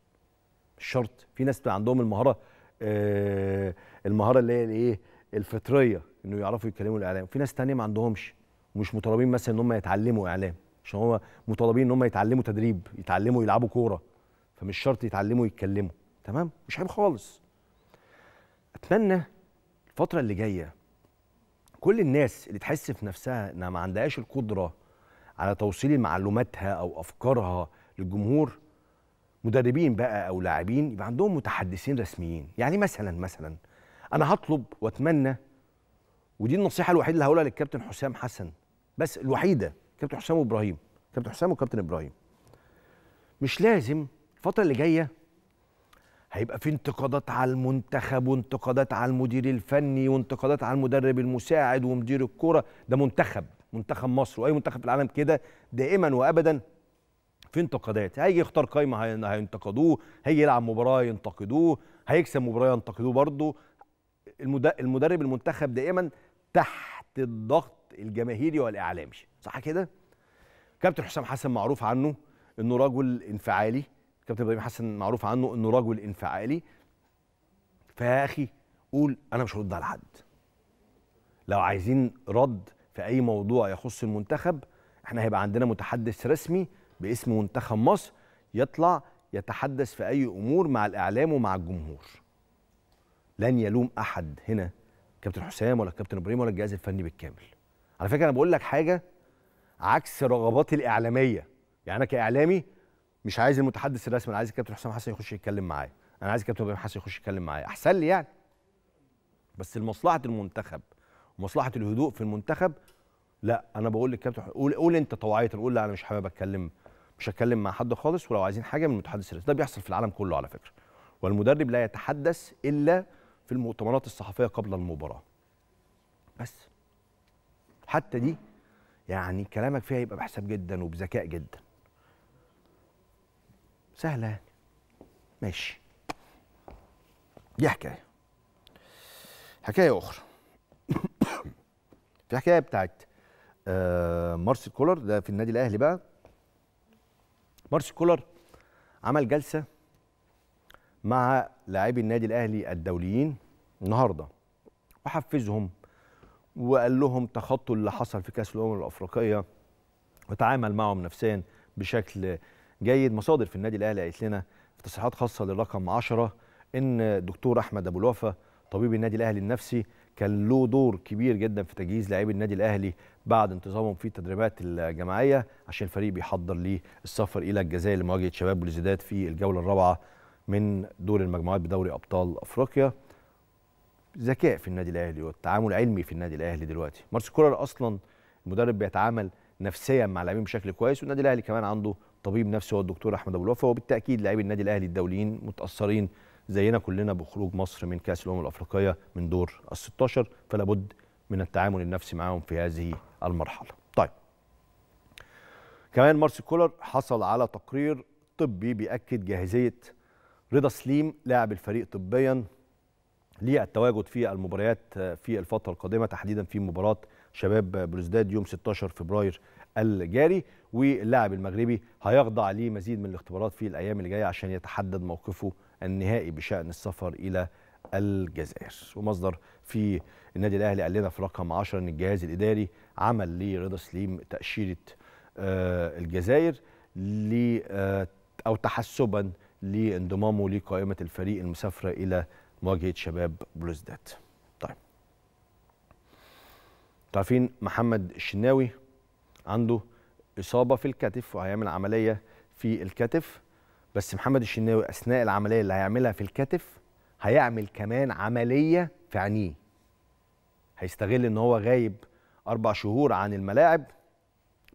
مش شرط في ناس بتبقى عندهم المهاره آه المهاره اللي هي الايه الفطريه انه يعرفوا يتكلموا الاعلام في ناس تانية ما عندهمش ومش مطالبين مثلا ان هم يتعلموا اعلام عشان هم مطالبين ان هم يتعلموا تدريب يتعلموا يلعبوا كوره فمش شرط يتعلموا يتكلموا تمام مش عيب خالص اتمنى الفتره اللي جايه كل الناس اللي تحس في نفسها انها ما عندهاش القدره على توصيل معلوماتها او افكارها للجمهور مدربين بقى او لاعبين يبقى عندهم متحدثين رسميين يعني مثلا مثلا انا هطلب واتمنى ودي النصيحه الوحيده اللي هقولها للكابتن حسام حسن بس الوحيده كابتن حسام وابراهيم كابتن حسام وكابتن ابراهيم مش لازم الفتره اللي جايه هيبقى في انتقادات على المنتخب وانتقادات على المدير الفني وانتقادات على المدرب المساعد ومدير الكره ده منتخب منتخب مصر واي منتخب في العالم كده دائما وابدا في انتقادات هيجي يختار قايمه هينتقدوه هيجي يلعب مباراه ينتقدوه هيكسب مباراه ينتقدوه برضه المدرب المنتخب دائما تحت الضغط الجماهيري والاعلامي صح كده كابتن حسام حسن معروف عنه انه رجل انفعالي كابتن ابراهيم حسن معروف عنه انه رجل انفعالي فيا اخي قول انا مش هرد على حد لو عايزين رد في اي موضوع يخص المنتخب احنا هيبقى عندنا متحدث رسمي باسم منتخب مصر يطلع يتحدث في أي أمور مع الإعلام ومع الجمهور لن يلوم أحد هنا كابتن حسام ولا كابتن إبراهيم ولا الجهاز الفني بالكامل على فكرة أنا بقول لك حاجة عكس رغباتي الإعلامية يعني أنا كإعلامي مش عايز المتحدث الرسمي أنا عايز الكابتن حسام حسن يخش يتكلم معايا أنا عايز الكابتن إبراهيم حسن يخش يتكلم معايا أحسن لي يعني بس لمصلحة المنتخب ومصلحة الهدوء في المنتخب لا انا بقول للكابتن قول قول انت طوعيه قول لا انا مش حابب اتكلم مش هتكلم مع حد خالص ولو عايزين حاجه من المتحدث الرسمي ده بيحصل في العالم كله على فكره والمدرب لا يتحدث الا في المؤتمرات الصحفيه قبل المباراه بس حتى دي يعني كلامك فيها يبقى بحساب جدا وبذكاء جدا سهله يعني. ماشي دي حكايه حكايه اخرى [COUGHS] في حكايه بتاعت آه، مارسيل كولر ده في النادي الاهلي بقى مارسي كولر عمل جلسه مع لاعبي النادي الاهلي الدوليين النهارده وحفزهم وقال لهم تخطوا اللي حصل في كاس الامم الافريقيه وتعامل معهم نفسيا بشكل جيد مصادر في النادي الاهلي قالت لنا في تصريحات خاصه للرقم 10 ان دكتور احمد ابو الوفا طبيب النادي الاهلي النفسي كان له دور كبير جدا في تجهيز لاعبي النادي الاهلي بعد انتظامهم في التدريبات الجماعيه عشان الفريق بيحضر للسفر الى الجزائر لمواجهه شباب بلوزداد في الجوله الرابعه من دور المجموعات بدوري ابطال افريقيا ذكاء في النادي الاهلي والتعامل علمي في النادي الاهلي دلوقتي مارس كولر اصلا المدرب بيتعامل نفسيا مع اللاعبين بشكل كويس والنادي الاهلي كمان عنده طبيب نفسي هو الدكتور احمد ابو الوفا وبالتاكيد لاعبي النادي الاهلي الدوليين متاثرين زينا كلنا بخروج مصر من كاس الامم الافريقيه من دور ال 16 فلا بد من التعامل النفسي معاهم في هذه المرحله طيب كمان مارسيل كولر حصل على تقرير طبي بيأكد جاهزية رضا سليم لاعب الفريق طبيا للتواجد في المباريات في الفترة القادمة تحديدا في مباراة شباب بلوزداد يوم 16 فبراير الجاري واللاعب المغربي هيخضع لمزيد من الاختبارات في الأيام اللي جاية عشان يتحدد موقفه النهائي بشأن السفر إلى الجزائر ومصدر في النادي الأهلي قال لنا في رقم 10 أن الجهاز الإداري عمل لرضا سليم تأشيرة آه، الجزائر آه، أو تحسبا لانضمامه لقائمة الفريق المسافرة إلى مواجهة شباب بلوزداد طيب عارفين محمد الشناوي عنده إصابة في الكتف وهيعمل عملية في الكتف بس محمد الشناوي اثناء العمليه اللي هيعملها في الكتف هيعمل كمان عمليه في عينيه هيستغل ان هو غايب اربع شهور عن الملاعب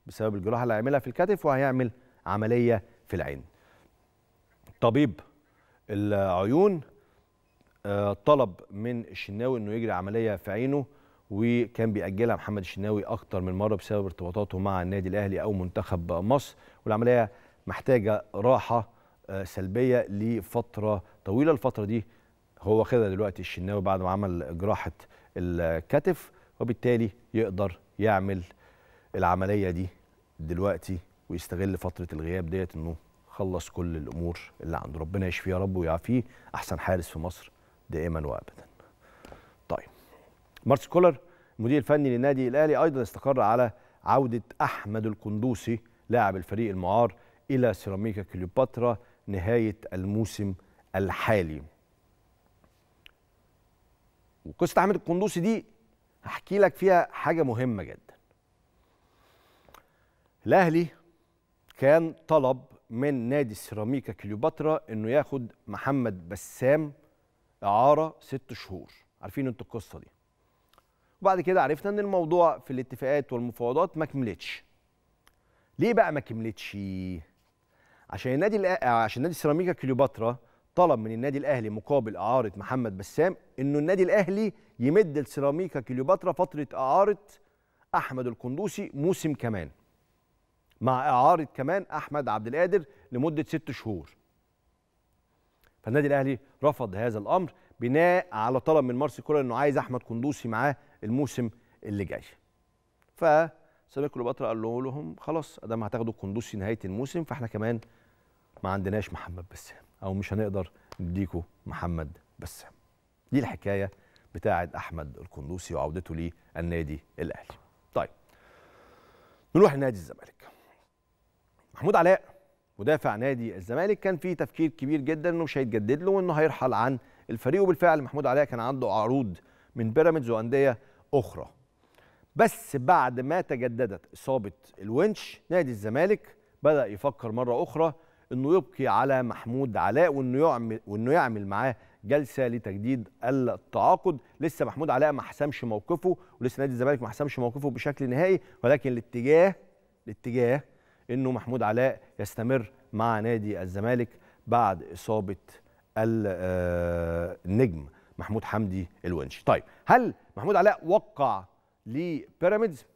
بسبب الجراحه اللي هيعملها في الكتف وهيعمل عمليه في العين طبيب العيون آه، طلب من الشناوي انه يجري عمليه في عينه وكان بيأجلها محمد الشناوي أكتر من مرة بسبب ارتباطاته مع النادي الأهلي أو منتخب مصر والعملية محتاجة راحة آه، سلبيه لفتره طويله الفتره دي هو واخدها دلوقتي الشناوي بعد ما عمل جراحه الكتف وبالتالي يقدر يعمل العمليه دي دلوقتي ويستغل فتره الغياب ديت انه خلص كل الامور اللي عنده ربنا يشفيه يا رب ويعافيه احسن حارس في مصر دائما وابدا طيب مارس كولر المدير الفني للنادي الاهلي ايضا استقر على عوده احمد القندوسي لاعب الفريق المعار الى سيراميكا كليوباترا نهاية الموسم الحالي وقصة عامر القندوسي دي هحكي لك فيها حاجة مهمة جدا الأهلي كان طلب من نادي سيراميكا كليوباترا انه ياخد محمد بسام اعاره ست شهور عارفين انتوا القصه دي وبعد كده عرفنا ان الموضوع في الاتفاقات والمفاوضات ما كملتش ليه بقى ما كملتش عشان النادي عشان نادي سيراميكا كليوباترا طلب من النادي الاهلي مقابل اعاره محمد بسام انه النادي الاهلي يمد لسيراميكا كليوباترا فتره اعاره احمد القندوسي موسم كمان مع اعاره كمان احمد عبد القادر لمده ست شهور فالنادي الاهلي رفض هذا الامر بناء على طلب من مارسي كولر انه عايز احمد قندوسي معاه الموسم اللي جاي فسيراميكا كليوباترا قال له لهم خلاص ادام هتاخدوا القندوسي نهايه الموسم فاحنا كمان ما عندناش محمد بسام او مش هنقدر نديكوا محمد بسام دي الحكايه بتاعه احمد القندوسي وعودته للنادي الاهلي طيب نروح لنادي الزمالك محمود علاء مدافع نادي الزمالك كان في تفكير كبير جدا انه مش هيتجدد له وانه هيرحل عن الفريق وبالفعل محمود علاء كان عنده عروض من بيراميدز وانديه اخرى بس بعد ما تجددت اصابه الونش نادي الزمالك بدا يفكر مره اخرى انه يبقي على محمود علاء وانه يعمل وانه يعمل معاه جلسه لتجديد التعاقد لسه محمود علاء ما حسمش موقفه ولسه نادي الزمالك ما حسمش موقفه بشكل نهائي ولكن الاتجاه الاتجاه انه محمود علاء يستمر مع نادي الزمالك بعد اصابه آه، النجم محمود حمدي الونشي طيب هل محمود علاء وقع لبيراميدز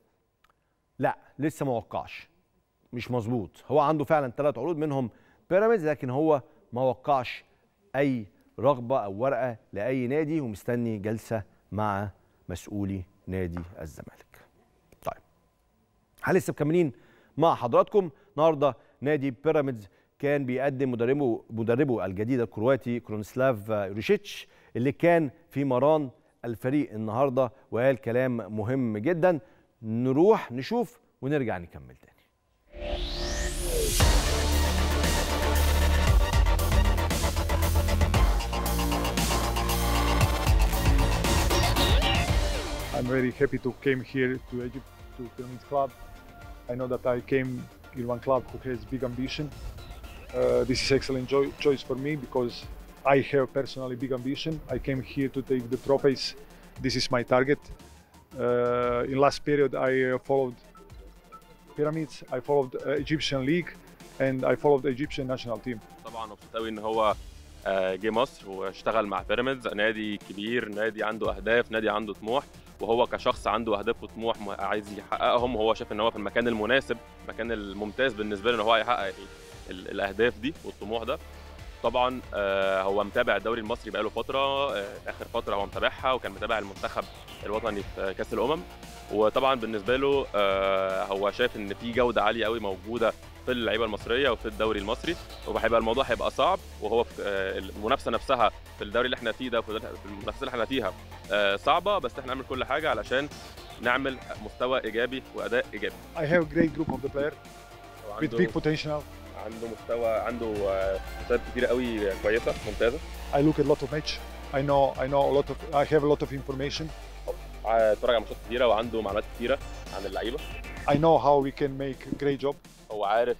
لا لسه ما وقعش مش مظبوط هو عنده فعلا ثلاث عروض منهم بيراميدز لكن هو ما وقعش اي رغبه او ورقه لاي نادي ومستني جلسه مع مسؤولي نادي الزمالك. طيب لسه مكملين مع حضراتكم النهارده نادي بيراميدز كان بيقدم مدربه مدربه الجديد الكرواتي كرونسلاف ريشيتش اللي كان في مران الفريق النهارده وقال كلام مهم جدا نروح نشوف ونرجع نكمل تاني. I'm very happy to came here to Egypt to Pyramid Club. I know that I came in one club who has big ambition. Uh, this is excellent choice for me because I have personally big ambition. I came here to take the trophies. This is my target. Uh, in last period, I uh, followed pyramids, I followed uh, Egyptian league, and I followed the Egyptian national team. جه مصر واشتغل مع بيراميدز نادي كبير نادي عنده اهداف نادي عنده طموح وهو كشخص عنده اهداف وطموح عايز يحققهم وهو شايف ان هو في المكان المناسب المكان الممتاز بالنسبه له ان هو يحقق الاهداف دي والطموح ده طبعا آه، هو متابع الدوري المصري بقاله فتره آه، اخر فتره هو متابعها وكان متابع المنتخب الوطني في كاس الامم وطبعا بالنسبه له آه، هو شايف ان في جوده عاليه قوي موجوده في اللعيبه المصريه وفي الدوري المصري وهيبقى الموضوع هيبقى صعب وهو آه، المنافسه نفسها في الدوري اللي احنا فيه ده في المنافسه اللي احنا فيها آه، صعبه بس احنا نعمل كل حاجه علشان نعمل مستوى ايجابي واداء ايجابي. I have a great group of the player with big potential. عنده مستوى عنده آه، مستويات كتير قوي كويسه ممتازه. I look at lot of match. I know I know a lot of I have a lot of information. اتفرج على ماتشات كتيره وعنده معلومات كتيره عن اللعيبه. I know how we can make great job. هو عارف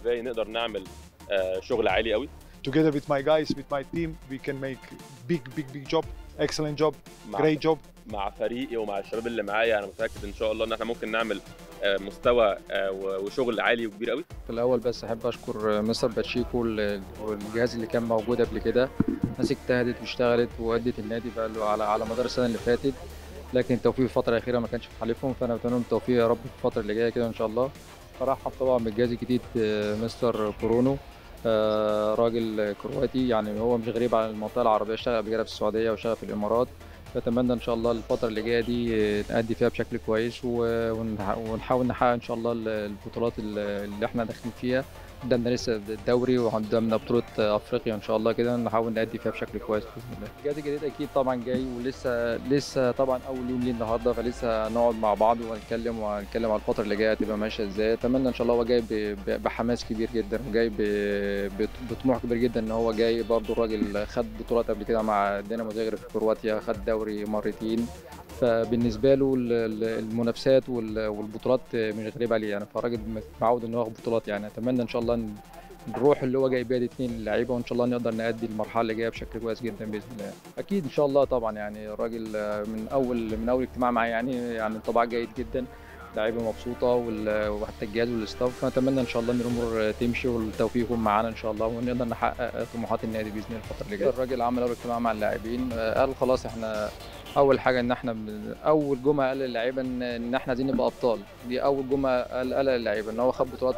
ازاي نقدر نعمل آه، شغل عالي قوي together with my guys with my team we can make big big big job excellent job great job مع فريقي ومع الشباب اللي معايا انا متاكد ان شاء الله ان احنا ممكن نعمل آه، مستوى آه، وشغل عالي وكبير قوي في الاول بس احب اشكر مستر باتشيكو والجهاز اللي كان موجود قبل كده ناس اجتهدت واشتغلت وادت النادي بقى على على مدار السنه اللي فاتت لكن التوفيق في الفتره الاخيره ما كانش في حليفهم فانا بتمنى لهم التوفيق يا رب في الفتره اللي جايه كده ان شاء الله برحب طبعا بالجهاز الجديد آه، مستر كورونو آه، راجل كرواتي يعني هو مش غريب عن المنطقه العربيه اشتغل قبل كده في السعوديه واشتغل في الامارات فاتمنى ان شاء الله الفتره اللي جايه دي آه، نأدي فيها بشكل كويس ونحاول نحقق ان شاء الله البطولات اللي احنا داخلين فيها قدامنا لسه الدوري وقدامنا بطوله افريقيا ان شاء الله كده نحاول نأدي فيها بشكل كويس باذن الله. الجهاز الجديد اكيد طبعا جاي ولسه لسه طبعا اول يوم ليه النهارده فلسه هنقعد مع بعض وهنتكلم وهنتكلم على الفتره اللي جايه هتبقى ماشيه ازاي اتمنى ان شاء الله هو جاي بحماس كبير جدا وجاي بطموح كبير جدا ان هو جاي برده الراجل خد بطولات قبل كده مع دينامو زاغرب في كرواتيا خد دوري مرتين فبالنسبه له المنافسات والبطولات مش غريبه عليه يعني فالراجل معود انه ياخد بطولات يعني اتمنى ان شاء الله الروح اللي هو جاي بيها الاثنين اللعيبه وان شاء الله نقدر نأدي المرحله اللي جايه بشكل كويس جدا باذن الله اكيد ان شاء الله طبعا يعني الراجل من اول من اول اجتماع معاه يعني يعني انطباع جيد جدا لعيبه مبسوطه وحتى الجهاز والاستاف فنتمنى ان شاء الله ان الامور تمشي والتوفيق يكون معانا ان شاء الله ونقدر نحقق طموحات النادي باذن الله الفتره اللي جايه الراجل عمل اول اجتماع مع اللاعبين قال خلاص احنا اول حاجه ان احنا اول جمعه قال للعيبه ان, ان احنا عايزين نبقى ابطال دي اول جمعه قال قال للعيبه ان هو خد بطولات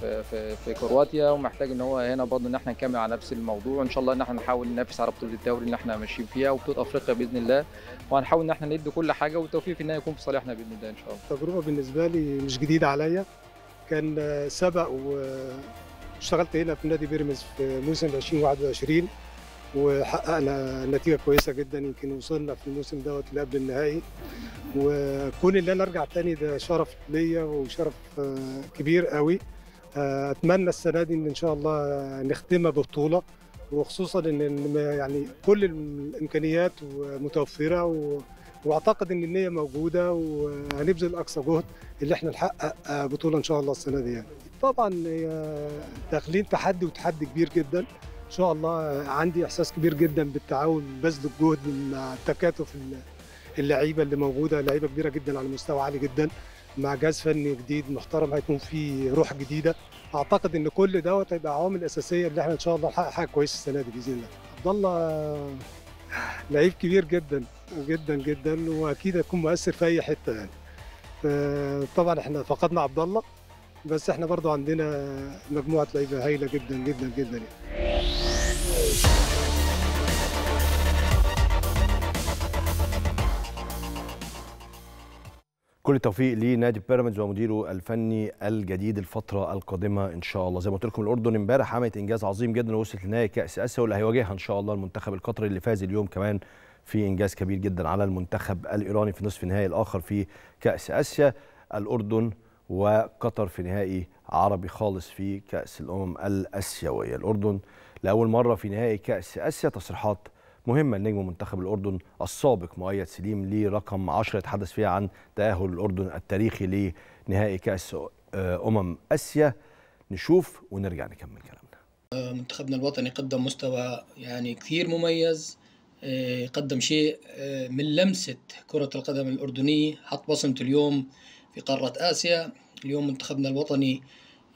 في في في كرواتيا ومحتاج ان هو هنا برضه ان احنا نكمل على نفس الموضوع ان شاء الله ان احنا نحاول ننافس على بطوله الدوري اللي احنا ماشيين فيها وبطوله افريقيا باذن الله وهنحاول ان احنا ندي كل حاجه والتوفيق في النهايه يكون في صالحنا باذن الله ان شاء الله التجربه بالنسبه لي مش جديده عليا كان سبق واشتغلت هنا في نادي بيراميدز في موسم 2021 وحققنا نتيجه كويسه جدا يمكن وصلنا في الموسم دوت لقبل النهائي وكون اللي انا ارجع تاني ده شرف ليا وشرف آه، كبير قوي آه، اتمنى السنه دي ان ان شاء الله نختمها ببطوله وخصوصا ان يعني كل الامكانيات متوفره و... واعتقد ان النيه موجوده وهنبذل اقصى جهد اللي احنا نحقق آه، بطوله ان شاء الله السنه دي يعني. طبعا داخلين تحدي وتحدي كبير جدا شاء الله عندي احساس كبير جدا بالتعاون بذل الجهد مع تكاتف اللعيبه اللي موجوده لعيبه كبيره جدا على مستوى عالي جدا مع جهاز فني جديد محترم هيكون فيه روح جديده اعتقد ان كل دوت هيبقى عوامل اساسيه اللي احنا ان شاء الله نحقق حاجه كويسه السنه دي باذن الله عبد الله لعيب كبير جدا جدا جدا واكيد هيكون مؤثر في اي حته يعني طبعا احنا فقدنا عبد الله بس احنا برضو عندنا مجموعه لعيبه هايله جدا جدا جدا يعني. كل التوفيق لنادي بيراميدز ومديره الفني الجديد الفتره القادمه ان شاء الله زي ما قلت لكم الاردن امبارح عملت انجاز عظيم جدا ووصلت لنهائي كاس اسيا واللي هيواجهها ان شاء الله المنتخب القطري اللي فاز اليوم كمان في انجاز كبير جدا على المنتخب الايراني في نصف النهائي الاخر في كاس اسيا الاردن وقطر في نهائي عربي خالص في كأس الأمم الآسيوية الأردن لأول مرة في نهائي كأس آسيا تصريحات مهمة لنجم منتخب الأردن السابق مؤيد سليم لرقم 10 يتحدث فيها عن تأهل الأردن التاريخي لنهائي كأس آه، أمم آسيا نشوف ونرجع نكمل كلامنا آه، منتخبنا الوطني قدم مستوى يعني كثير مميز آه، قدم شيء من لمسة كرة القدم الأردنية حط بصمته اليوم في قارة آسيا اليوم منتخبنا الوطني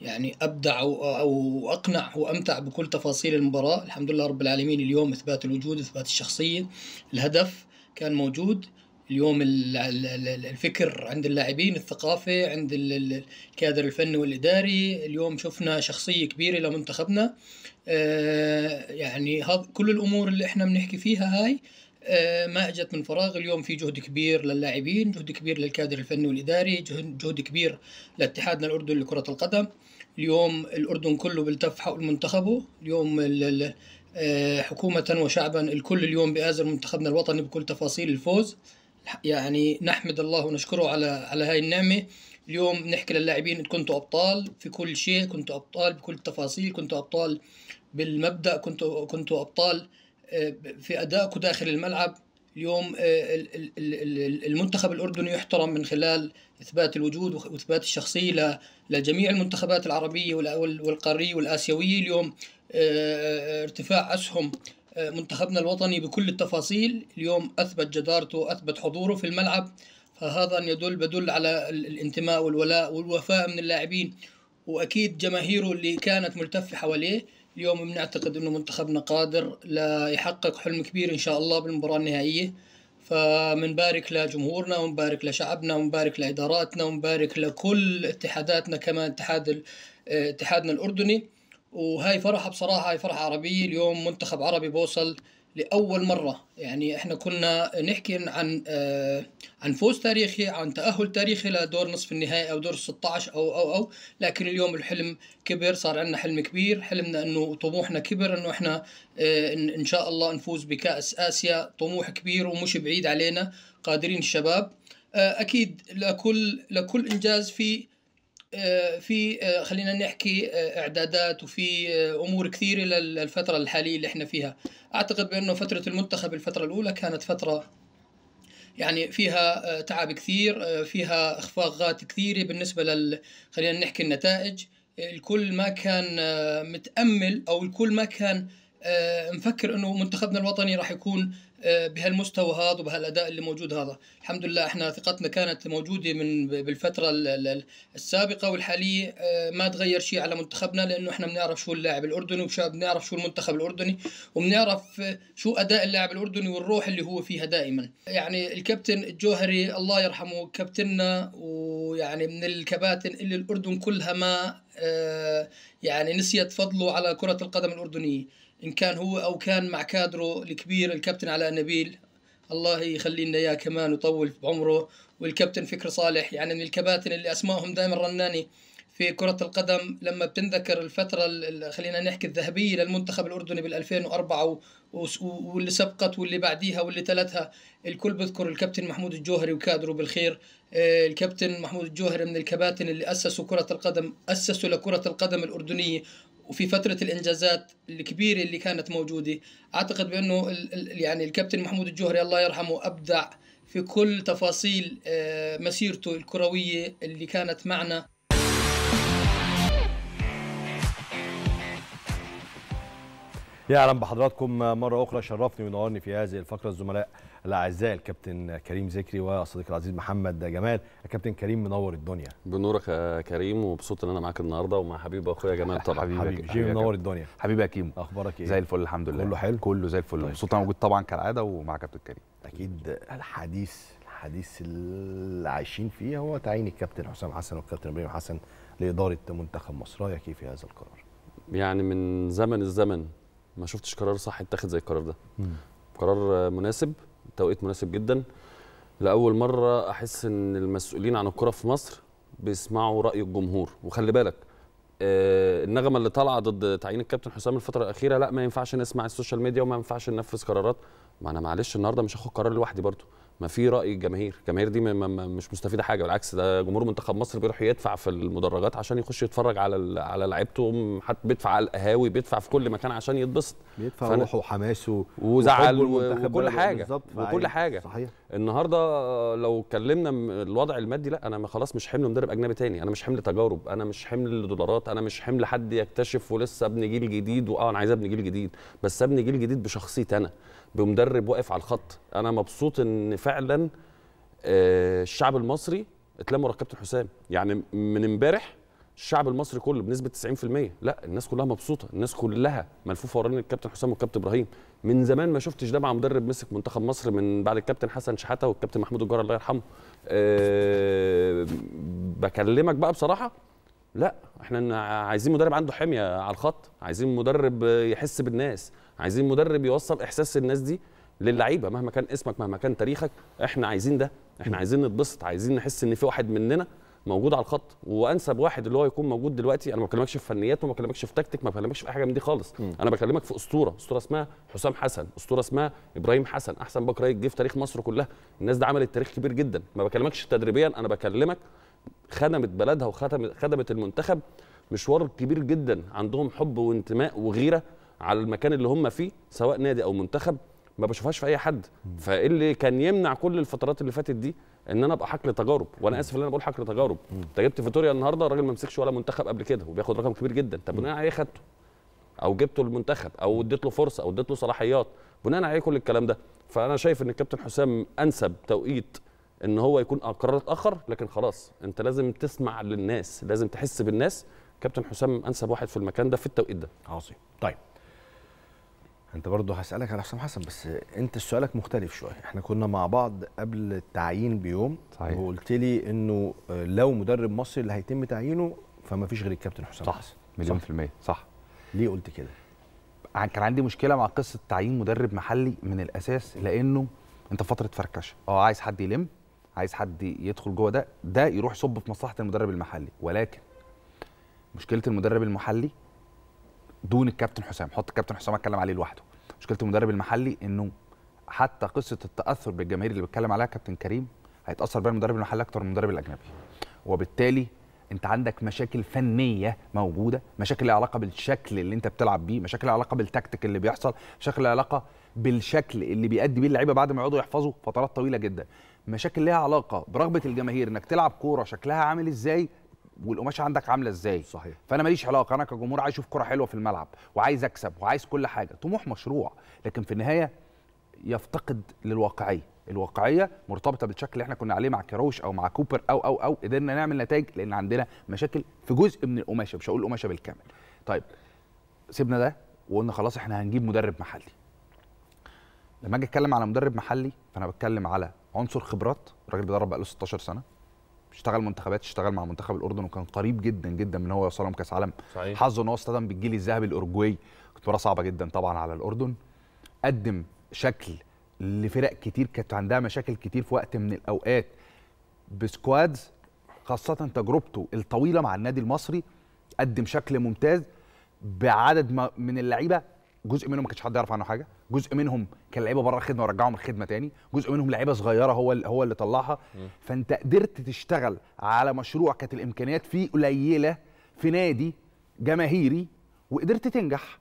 يعني أبدع أو أقنع وأمتع بكل تفاصيل المباراة الحمد لله رب العالمين اليوم إثبات الوجود إثبات الشخصية الهدف كان موجود اليوم الفكر عند اللاعبين الثقافة عند الكادر الفني والإداري اليوم شفنا شخصية كبيرة لمنتخبنا آه، يعني كل الأمور اللي إحنا بنحكي فيها هاي آه، ما اجت من فراغ اليوم في جهد كبير للاعبين جهد كبير للكادر الفني والاداري جهد كبير لاتحادنا الاردني لكره القدم اليوم الاردن كله بيلتف حول منتخبه اليوم آه، حكومه وشعبا الكل اليوم بآزر منتخبنا الوطني بكل تفاصيل الفوز يعني نحمد الله ونشكره على على هاي النعمه اليوم بنحكي للاعبين كنتوا ابطال في كل شيء كنتوا ابطال بكل التفاصيل كنتوا ابطال بالمبدا كنتوا كنتوا ابطال في أدائكم داخل الملعب اليوم آه، المنتخب الأردني يحترم من خلال إثبات الوجود وإثبات الشخصية لجميع المنتخبات العربية والقارية والآسيوية اليوم آه، آه، ارتفاع أسهم منتخبنا الوطني بكل التفاصيل اليوم أثبت جدارته أثبت حضوره في الملعب فهذا يدل بدل على الانتماء والولاء والوفاء من اللاعبين وأكيد جماهيره اللي كانت ملتفة حواليه اليوم بنعتقد انه منتخبنا قادر ليحقق حلم كبير ان شاء الله بالمباراه النهائيه فمنبارك لجمهورنا ومبارك لشعبنا ومبارك لاداراتنا ومبارك لكل اتحاداتنا كمان اتحاد اتحادنا الاردني وهاي فرحة بصراحة هاي فرحة عربية اليوم منتخب عربي بوصل لأول مرة يعني احنا كنا نحكي عن آه عن فوز تاريخي عن تأهل تاريخي لدور نصف النهائي أو دور 16 أو أو أو لكن اليوم الحلم كبر صار عندنا حلم كبير حلمنا أنه طموحنا كبر أنه احنا آه إن شاء الله نفوز بكأس آسيا طموح كبير ومش بعيد علينا قادرين الشباب آه أكيد لكل لكل إنجاز في آه، في آه، خلينا نحكي آه، اعدادات وفي امور كثيره للفتره الحاليه اللي احنا فيها اعتقد بانه فتره المنتخب الفتره الاولى كانت فتره يعني فيها تعب كثير فيها اخفاقات كثيره بالنسبه لل خلينا نحكي النتائج الكل ما كان متامل او الكل ما كان مفكر انه منتخبنا الوطني راح يكون بهالمستوى هذا وبهالاداء اللي موجود هذا الحمد لله احنا ثقتنا كانت موجوده من بالفتره السابقه والحاليه آه، ما تغير شيء على منتخبنا لانه احنا بنعرف شو اللاعب الاردني وبنعرف شو المنتخب الاردني وبنعرف آه، شو اداء اللاعب الاردني والروح اللي هو فيها دائما يعني الكابتن الجوهري الله يرحمه كابتننا ويعني من الكباتن اللي الاردن كلها ما آه، يعني نسيت فضله على كره القدم الاردنيه إن كان هو أو كان مع كادره الكبير الكابتن علاء نبيل الله يخلي لنا إياه كمان ويطول بعمره والكابتن فكر صالح يعني من الكباتن اللي أسمائهم دائما رناني في كرة القدم لما بتنذكر الفترة خلينا نحكي الذهبية للمنتخب الأردني بال 2004 واللي سبقت واللي بعديها واللي تلتها الكل بذكر الكابتن محمود الجوهري وكادره بالخير آه، الكابتن محمود الجوهري من الكباتن اللي أسسوا كرة القدم أسسوا لكرة القدم الأردنية وفي فترة الإنجازات الكبيرة اللي كانت موجودة أعتقد بأنه يعني الكابتن محمود الجوهري الله يرحمه أبدع في كل تفاصيل آه، مسيرته الكروية اللي كانت معنا يا اهلا بحضراتكم آه، مره اخرى شرفني ونورني في هذه الفقره الزملاء الاعزاء الكابتن كريم ذكري وصديقي العزيز محمد جمال الكابتن كريم منور الدنيا بنورك يا كريم ومبسوط ان انا معاك النهارده ومع حبيب اخويا جمال طبعا حبيبي, حبيبي جيم منور الدنيا حبيبي يا كيمو اخبارك ايه زي الفل الحمد لله كله حلو كله زي الفل مبسوط طيب. انا موجود طبعا كالعاده ومع كابتن كريم اكيد الحديث الحديث اللي عايشين فيه هو تعيين الكابتن حسام حسن والكابتن ابراهيم حسن لاداره منتخب مصر رايك إيه في هذا القرار يعني من زمن الزمن ما شفتش قرار صح اتخذ زي القرار ده مم. قرار مناسب توقيت مناسب جدا لاول مره احس ان المسؤولين عن الكره في مصر بيسمعوا راي الجمهور وخلي بالك آه النغمه اللي طالعه ضد تعيين الكابتن حسام الفتره الاخيره لا ما ينفعش نسمع السوشيال ميديا وما ينفعش ننفذ قرارات ما انا معلش النهارده مش هاخد قرار لوحدي برضه ما في راي الجماهير الجماهير دي ما ما مش مستفيده حاجه بالعكس ده جمهور منتخب مصر بيروح يدفع في المدرجات عشان يخش يتفرج على على لعيبته حتى بيدفع على القهاوي بيدفع في كل مكان عشان يتبسط بيدفع روحه وحماسه وزعل وكل حاجه وكل حاجه صحيح النهارده لو اتكلمنا الوضع المادي لا انا خلاص مش حمل مدرب اجنبي تاني انا مش حمل تجارب انا مش حمل دولارات انا مش حمل حد يكتشف ولسه ابن جيل جديد واه انا عايز ابن جيل جديد بس ابن جيل جديد بشخصيتي انا بمدرب واقف على الخط انا مبسوط ان فعلا آه، الشعب المصري اتلموا ورا كابتن حسام يعني من امبارح الشعب المصري كله بنسبه 90% لا الناس كلها مبسوطه الناس كلها ملفوفه ورا الكابتن حسام والكابتن ابراهيم من زمان ما شفتش ده مع مدرب مسك منتخب مصر من بعد الكابتن حسن شحاته والكابتن محمود الجار الله يرحمه أه بكلمك بقى بصراحه لا احنا عايزين مدرب عنده حميه على الخط عايزين مدرب يحس بالناس عايزين مدرب يوصل احساس الناس دي للعيبه مهما كان اسمك مهما كان تاريخك احنا عايزين ده احنا عايزين نتبسط عايزين نحس ان في واحد مننا موجود على الخط وانسب واحد اللي هو يكون موجود دلوقتي انا ما بكلمكش في فنيات وما بكلمكش في تكتيك ما بكلمكش في اي حاجه من دي خالص م. انا بكلمك في اسطوره اسطوره اسمها حسام حسن اسطوره اسمها ابراهيم حسن احسن باك رايت جه في تاريخ مصر كلها الناس دي عملت تاريخ كبير جدا ما بكلمكش تدريبيا انا بكلمك خدمت بلدها وخدمت خدمت المنتخب مشوار كبير جدا عندهم حب وانتماء وغيره على المكان اللي هم فيه سواء نادي او منتخب ما بشوفهاش في اي حد فايه اللي كان يمنع كل الفترات اللي فاتت دي ان انا ابقى حقل تجارب وانا اسف ان انا بقول حقل تجارب انت جبت فيتوريا النهارده الراجل ما مسكش ولا منتخب قبل كده وبياخد رقم كبير جدا طب بناء على ايه خدته او جبته المنتخب او اديت له فرصه او اديت له صلاحيات بناء على ايه كل الكلام ده فانا شايف ان الكابتن حسام انسب توقيت ان هو يكون آه، قرار اتاخر لكن خلاص انت لازم تسمع للناس لازم تحس بالناس كابتن حسام انسب واحد في المكان ده في التوقيت ده عظيم طيب انت برضه هسالك على حسام حسن بس انت سؤالك مختلف شويه احنا كنا مع بعض قبل التعيين بيوم صحيح. وقلت لي انه لو مدرب مصري اللي هيتم تعيينه فما فيش غير الكابتن حسام صح حسن. مليون صح. في الميه صح ليه قلت كده كان عندي مشكله مع قصه تعيين مدرب محلي من الاساس لانه انت فتره فركشه اه عايز حد يلم عايز حد يدخل جوه ده ده يروح صب في مصلحه المدرب المحلي ولكن مشكله المدرب المحلي دون الكابتن حسام حط الكابتن حسام اتكلم عليه لوحده مشكله المدرب المحلي انه حتى قصه التاثر بالجماهير اللي بيتكلم عليها كابتن كريم هيتاثر بيها المدرب المحلي اكتر من المدرب الاجنبي وبالتالي انت عندك مشاكل فنيه موجوده مشاكل لها علاقه بالشكل اللي انت بتلعب بيه مشاكل لها علاقه بالتكتيك اللي بيحصل مشاكل لها علاقه بالشكل اللي بيأدي بيه اللعيبه بعد ما يقعدوا يحفظوا فترات طويله جدا مشاكل لها علاقه برغبه الجماهير انك تلعب كوره شكلها عامل ازاي والقماشه عندك عامله ازاي صحيح فانا ماليش علاقه انا كجمهور عايز اشوف كره حلوه في الملعب وعايز اكسب وعايز كل حاجه طموح مشروع لكن في النهايه يفتقد للواقعيه الواقعيه مرتبطه بالشكل اللي احنا كنا عليه مع كروش او مع كوبر او او او قدرنا نعمل نتائج لان عندنا مشاكل في جزء من القماشه مش هقول القماشه بالكامل طيب سيبنا ده وقلنا خلاص احنا هنجيب مدرب محلي لما اجي اتكلم على مدرب محلي فانا بتكلم على عنصر خبرات الراجل بيدرب بقاله 16 سنه اشتغل منتخبات اشتغل مع منتخب الاردن وكان قريب جدا جدا من هو يوصلهم كاس عالم حظه ان هو اصطدم بالجيل الذهبي الاورجواي كانت مباراه صعبه جدا طبعا على الاردن قدم شكل لفرق كتير كانت عندها مشاكل كتير في وقت من الاوقات بسكوادز خاصه تجربته الطويله مع النادي المصري قدم شكل ممتاز بعدد من اللعيبه جزء منهم ما كانش حد يعرف عنه حاجه جزء منهم كان لعيبه بره الخدمه ورجعهم الخدمه تاني جزء منهم لعيبه صغيره هو اللي هو اللي طلعها فانت قدرت تشتغل على مشروع كانت الامكانيات فيه قليله في نادي جماهيري وقدرت تنجح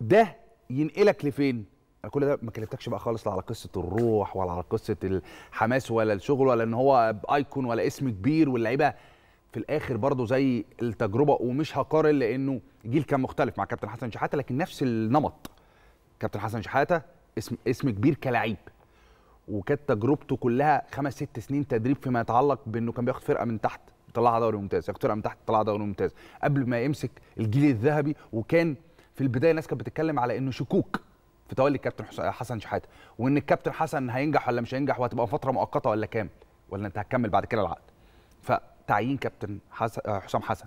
ده ينقلك لفين انا كل ده ما كلمتكش بقى خالص لا على قصه الروح ولا على قصه الحماس ولا الشغل ولا ان هو ايكون ولا اسم كبير واللعيبه في الاخر برضه زي التجربه ومش هقارن لانه جيل كان مختلف مع كابتن حسن شحاته لكن نفس النمط كابتن حسن شحاته اسم اسم كبير كلاعب وكانت تجربته كلها خمس ست سنين تدريب فيما يتعلق بانه كان بياخد فرقه من تحت يطلعها دوري ممتاز ياخد فرقه من تحت يطلعها دوري ممتاز قبل ما يمسك الجيل الذهبي وكان في البدايه الناس كانت بتتكلم على انه شكوك في تولي الكابتن حسن شحاته وان الكابتن حسن هينجح ولا مش هينجح وهتبقى فتره مؤقته ولا كام ولا انت هتكمل بعد كده العقد فتعيين كابتن حسن آه، حسام حسن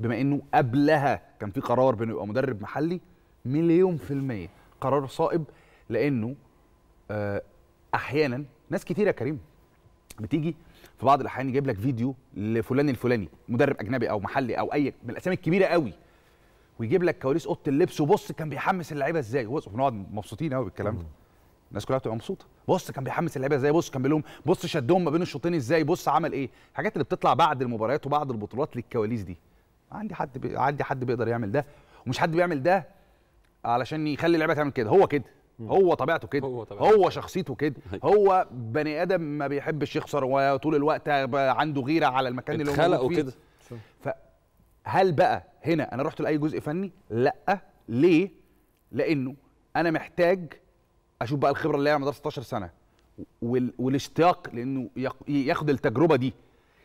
بما انه قبلها كان في قرار بانه يبقى مدرب محلي مليون في الميه قرار صائب لانه آه، احيانا ناس كتير يا كريم بتيجي في بعض الاحيان يجيب لك فيديو لفلان الفلاني مدرب اجنبي او محلي او اي من الاسامي الكبيره قوي ويجيب لك كواليس اوضه اللبس وبص كان بيحمس اللعيبه ازاي ونقعد مبسوطين قوي بالكلام ده الناس كلها بتبقى مبسوطه بص كان بيحمس اللعيبه ازاي بص كان بيقول بص شدهم ما بين الشوطين ازاي بص عمل ايه الحاجات اللي بتطلع بعد المباريات وبعد البطولات للكواليس دي عندي حد بي... عندي حد بيقدر يعمل ده ومش حد بيعمل ده علشان يخلي اللعيبه تعمل كده هو كده هو طبيعته كده هو, طبيعته. هو شخصيته كده [LAUGHS] أيوة. هو بني ادم ما بيحبش يخسر وطول الوقت عنده غيره على المكان اللي هو فيه كده فهل بقى هنا انا رحت لاي جزء فني لا ليه لانه انا محتاج اشوف بقى الخبره اللي هي على مدار 16 سنه والاشتياق لانه ياخد التجربه دي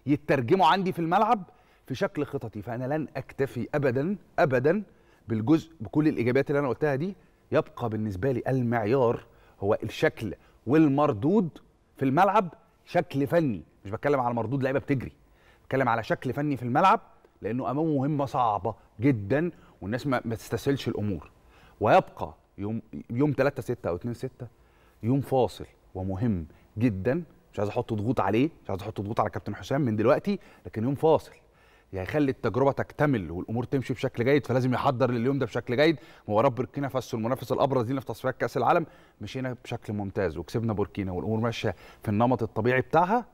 يترجموا عندي في الملعب في شكل خططي فانا لن اكتفي ابدا ابدا بالجزء بكل الاجابات اللي انا قلتها دي يبقى بالنسبه لي المعيار هو الشكل والمردود في الملعب شكل فني مش بتكلم على مردود لعيبه بتجري بتكلم على شكل فني في الملعب لانه امامه مهمه صعبه جدا والناس ما, ما تستسهلش الامور ويبقى يوم يوم 3 6 او 2 6 يوم فاصل ومهم جدا مش عايز احط ضغوط عليه مش عايز احط ضغوط على كابتن حسام من دلوقتي لكن يوم فاصل هيخلي يعني التجربه تكتمل والامور تمشي بشكل جيد فلازم يحضر لليوم ده بشكل جيد مباراه بوركينا فاسو المنافس الابرز لينا في تصفيات كاس العالم مشينا بشكل ممتاز وكسبنا بوركينا والامور ماشيه في النمط الطبيعي بتاعها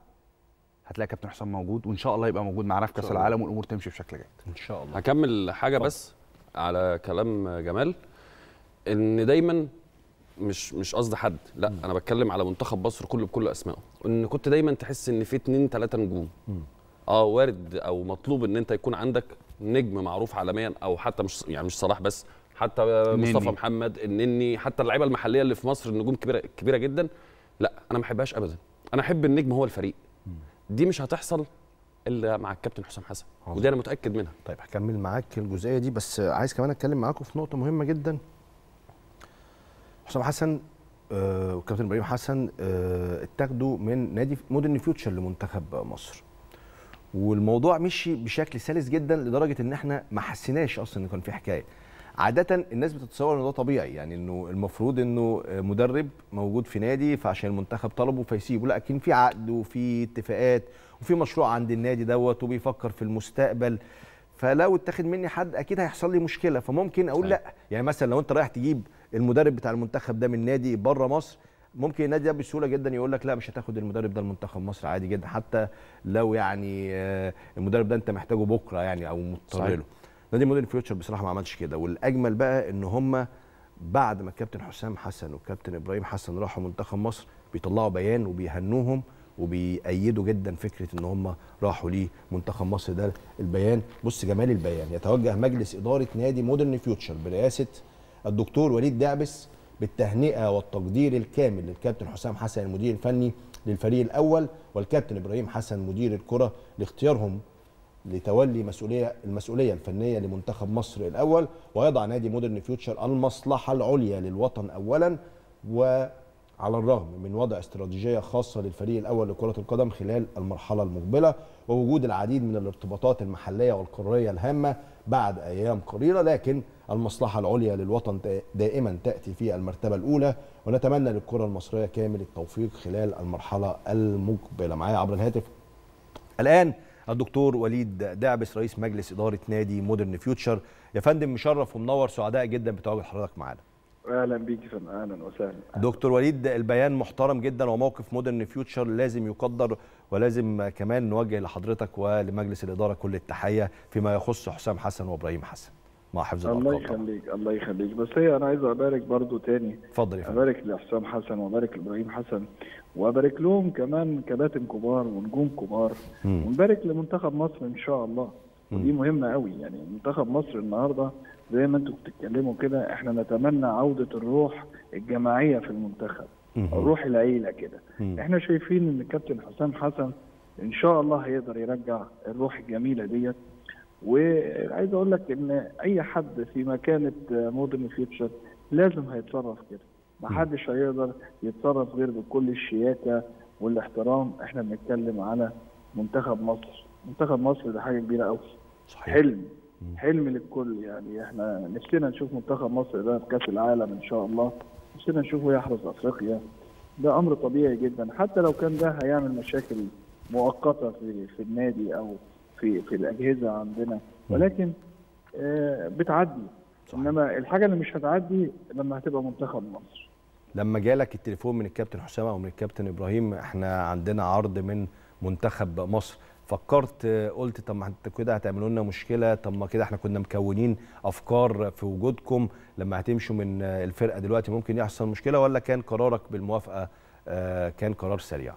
هتلاقي كابتن حسام موجود وان شاء الله يبقى موجود معانا في كاس العالم والامور تمشي بشكل جيد ان شاء الله هكمل حاجه بس على كلام جمال ان دايما مش مش قصد حد لا م. انا بتكلم على منتخب مصر كله بكل اسمائه ان كنت دايما تحس ان في اتنين تلاته نجوم م. اه وارد او مطلوب ان انت يكون عندك نجم معروف عالميا او حتى مش يعني مش صلاح بس حتى مصطفى نيني. محمد النني حتى اللعيبه المحليه اللي في مصر النجوم كبيره كبيره جدا لا انا ما احبهاش ابدا انا احب النجم هو الفريق دي مش هتحصل الا مع الكابتن حسام حسن عظيم. ودي انا متاكد منها طيب هكمل معاك الجزئيه دي بس عايز كمان اتكلم معاكم في نقطه مهمه جدا حسام حسن آه، والكابتن ابراهيم حسن آه، اتاخدوا من نادي مودرن فيوتشر لمنتخب مصر والموضوع مشي بشكل سلس جدا لدرجه ان احنا ما حسيناش اصلا ان كان في حكايه عادة الناس بتتصور ان ده طبيعي يعني انه المفروض انه مدرب موجود في نادي فعشان المنتخب طلبه فيسيبه لا كان في عقد وفي اتفاقات وفي مشروع عند النادي دوت وبيفكر في المستقبل فلو اتاخد مني حد اكيد هيحصل لي مشكله فممكن اقول صحيح. لا يعني مثلا لو انت رايح تجيب المدرب بتاع المنتخب ده من نادي بره مصر ممكن النادي ده بسهوله جدا يقول لك لا مش هتاخد المدرب ده المنتخب مصر عادي جدا حتى لو يعني آه، المدرب ده انت محتاجه بكره يعني او مضطر له نادي مودرن فيوتشر بصراحه ما عملش كده والاجمل بقى ان هم بعد ما الكابتن حسام حسن والكابتن ابراهيم حسن راحوا منتخب مصر بيطلعوا بيان وبيهنوهم وبيأيدوا جدا فكره ان هم راحوا لمنتخب مصر ده البيان بص جمال البيان يتوجه مجلس اداره نادي مودرن فيوتشر برئاسه الدكتور وليد دعبس بالتهنئه والتقدير الكامل للكابتن حسام حسن المدير الفني للفريق الاول والكابتن ابراهيم حسن مدير الكره لاختيارهم لتولي مسؤوليه المسؤوليه الفنيه لمنتخب مصر الاول ويضع نادي مودرن فيوتشر المصلحه العليا للوطن اولا وعلى الرغم من وضع استراتيجيه خاصه للفريق الاول لكره القدم خلال المرحله المقبله ووجود العديد من الارتباطات المحليه والقاريه الهامه بعد ايام قليله لكن المصلحة العليا للوطن دائما تأتي في المرتبة الأولى ونتمنى للكرة المصرية كامل التوفيق خلال المرحلة المقبلة معايا عبر الهاتف الآن الدكتور وليد دعبس رئيس مجلس إدارة نادي مودرن فيوتشر يا فندم مشرف ومنور سعداء جدا بتواجد حضرتك معانا اهلا بيك اهلا وسهلا دكتور وليد البيان محترم جدا وموقف مودرن فيوتشر لازم يقدر ولازم كمان نوجه لحضرتك ولمجلس الاداره كل التحيه فيما يخص حسام حسن وابراهيم حسن مع حفظ الارقام الله يخليك الله يخليك بس هي انا عايز ابارك برضو تاني اتفضل يا فندم ابارك لحسام حسن وابارك لابراهيم حسن وابارك لهم كمان كباتن كبار ونجوم كبار م. ونبارك لمنتخب مصر ان شاء الله ودي مهمه قوي يعني منتخب مصر النهارده زي ما انتم بتتكلموا كده احنا نتمنى عوده الروح الجماعيه في المنتخب روح العيله كده احنا شايفين ان الكابتن حسام حسن ان شاء الله هيقدر يرجع الروح الجميله ديت وعايز اقول لك ان اي حد في مكانه مودرن فيوتشر لازم هيتصرف كده ما حدش هيقدر يتصرف غير بكل الشياكه والاحترام احنا بنتكلم على منتخب مصر منتخب مصر ده حاجه كبيره قوي حلم حلم للكل يعني احنا نفسنا نشوف منتخب مصر ده في كاس العالم ان شاء الله نفسنا نشوفه يحرز افريقيا ده امر طبيعي جدا حتى لو كان ده هيعمل مشاكل مؤقته في في النادي او في في الاجهزه عندنا ولكن آه، بتعدي صح. انما الحاجه اللي مش هتعدي لما هتبقى منتخب مصر لما جالك التليفون من الكابتن حسام او من الكابتن ابراهيم احنا عندنا عرض من منتخب مصر فكرت قلت طب ما انت كده هتعملوا لنا مشكله طب ما كده احنا كنا مكونين افكار في وجودكم لما هتمشوا من الفرقه دلوقتي ممكن يحصل مشكله ولا كان قرارك بالموافقه آه، كان قرار سريع؟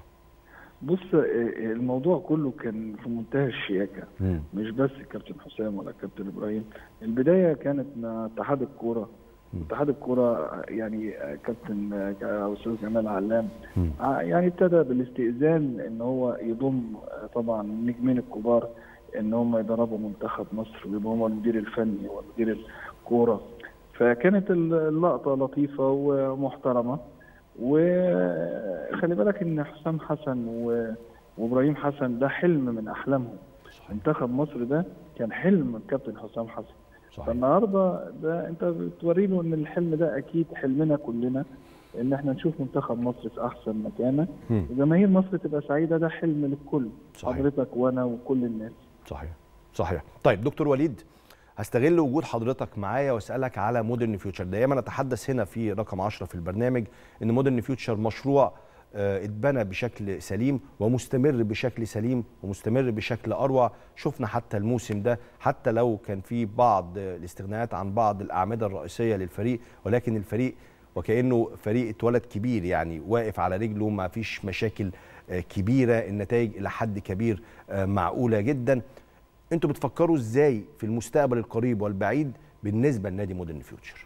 بص إيه، إيه، الموضوع كله كان في منتهى الشياكه مم. مش بس الكابتن حسام ولا الكابتن ابراهيم البدايه كانت مع اتحاد الكوره اتحاد الكوره يعني كابتن آه، استاذ جمال علام آه، يعني ابتدى بالاستئذان ان هو يضم آه، طبعا النجمين الكبار ان هم يدربوا منتخب مصر ويبقى هم المدير الفني ومدير الكوره فكانت اللقطه لطيفه ومحترمه وخلي بالك ان حسام حسن و... وابراهيم حسن ده حلم من احلامهم صحيح. منتخب مصر ده كان حلم الكابتن حسام حسن صحيح. فالنهارده ده انت بتوري له ان الحلم ده اكيد حلمنا كلنا ان احنا نشوف منتخب مصر في احسن مكانه وجماهير مصر تبقى سعيده ده حلم للكل صحيح. حضرتك وانا وكل الناس صحيح صحيح طيب دكتور وليد هستغل وجود حضرتك معايا واسالك على مودرن فيوتشر دايما اتحدث هنا في رقم 10 في البرنامج ان مودرن فيوتشر مشروع آه، اتبنى بشكل سليم ومستمر بشكل سليم ومستمر بشكل اروع شفنا حتى الموسم ده حتى لو كان في بعض الاستغناءات عن بعض الاعمده الرئيسيه للفريق ولكن الفريق وكانه فريق اتولد كبير يعني واقف على رجله ما فيش مشاكل آه، كبيره النتائج الى حد كبير آه، معقوله جدا انتوا بتفكروا ازاي في المستقبل القريب والبعيد بالنسبه لنادي مودرن فيوتشر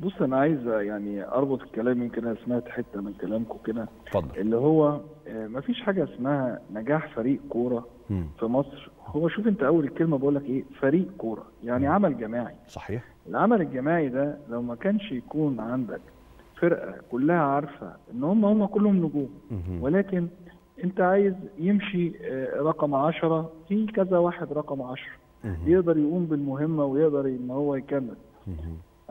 بص انا عايز يعني اربط الكلام يمكن انا سمعت حته من كلامكم كده اتفضل اللي هو آه، ما فيش حاجه اسمها نجاح فريق كوره في مصر هو شوف انت اول الكلمه بقول لك ايه فريق كوره يعني م. عمل جماعي صحيح العمل الجماعي ده لو ما كانش يكون عندك فرقه كلها عارفه ان هم هم كلهم نجوم ولكن انت عايز يمشي آه، رقم عشرة في كذا واحد رقم عشرة يقدر يقوم بالمهمة ويقدر ان هو يكمل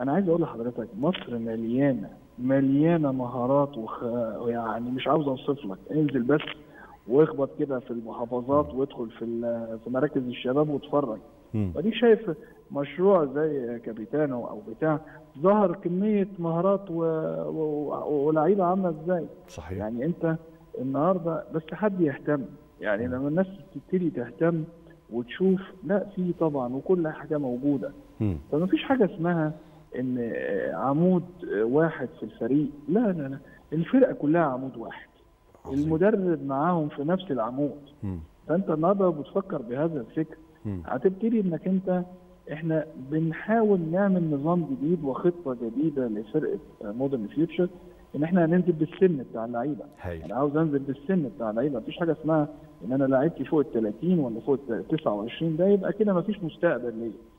انا عايز اقول لحضرتك مصر مليانة مليانة مهارات وخ... يعني مش عاوز اوصف لك انزل بس واخبط كده في المحافظات وادخل في في مراكز الشباب واتفرج وديك شايف مشروع زي كابيتانو او بتاع ظهر كميه مهارات و... و... ولعيبه عامله ازاي صحيح يعني انت النهارده بس حد يهتم يعني لما الناس تبتدي تهتم وتشوف لا في طبعا وكل حاجه موجوده فما فيش حاجه اسمها ان عمود واحد في الفريق لا لا لا الفرقه كلها عمود واحد عظيم. المدرب معاهم في نفس العمود م. فانت النهارده بتفكر بهذا الفكر هتبتدي انك انت احنا بنحاول نعمل نظام جديد وخطه جديده لفرقه مودرن فيوتشر ان احنا هننزل بالسن بتاع اللعيبه انا عاوز انزل بالسن بتاع اللعيبه مفيش حاجه اسمها ان انا لعيبتي فوق ال 30 ولا فوق ال 29 ده يبقى كده مفيش مستقبل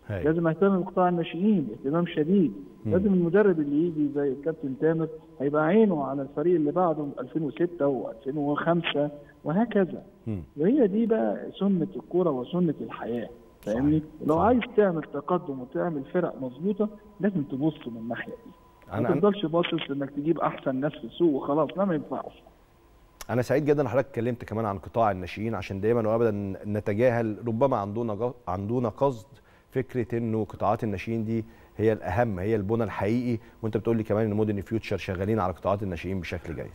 ليا لازم اهتم بقطاع الناشئين اهتمام شديد مم. لازم المدرب اللي يجي زي الكابتن تامر هيبقى عينه على الفريق اللي بعده 2006 و2005 وهكذا مم. وهي دي بقى سنه الكوره وسنه الحياه فاهمني لو عايز تعمل تقدم وتعمل فرق مظبوطه لازم تبص من الناحيه دي أنا ما تفضلش باصص انك تجيب احسن ناس في السوق وخلاص لا ما ينفعش انا سعيد جدا حضرتك اتكلمت كمان عن قطاع الناشئين عشان دايما وابدا نتجاهل ربما عندنا عندنا قصد فكره انه قطاعات الناشئين دي هي الاهم هي البنى الحقيقي وانت بتقول لي كمان ان مودرن فيوتشر شغالين على قطاعات الناشئين بشكل جيد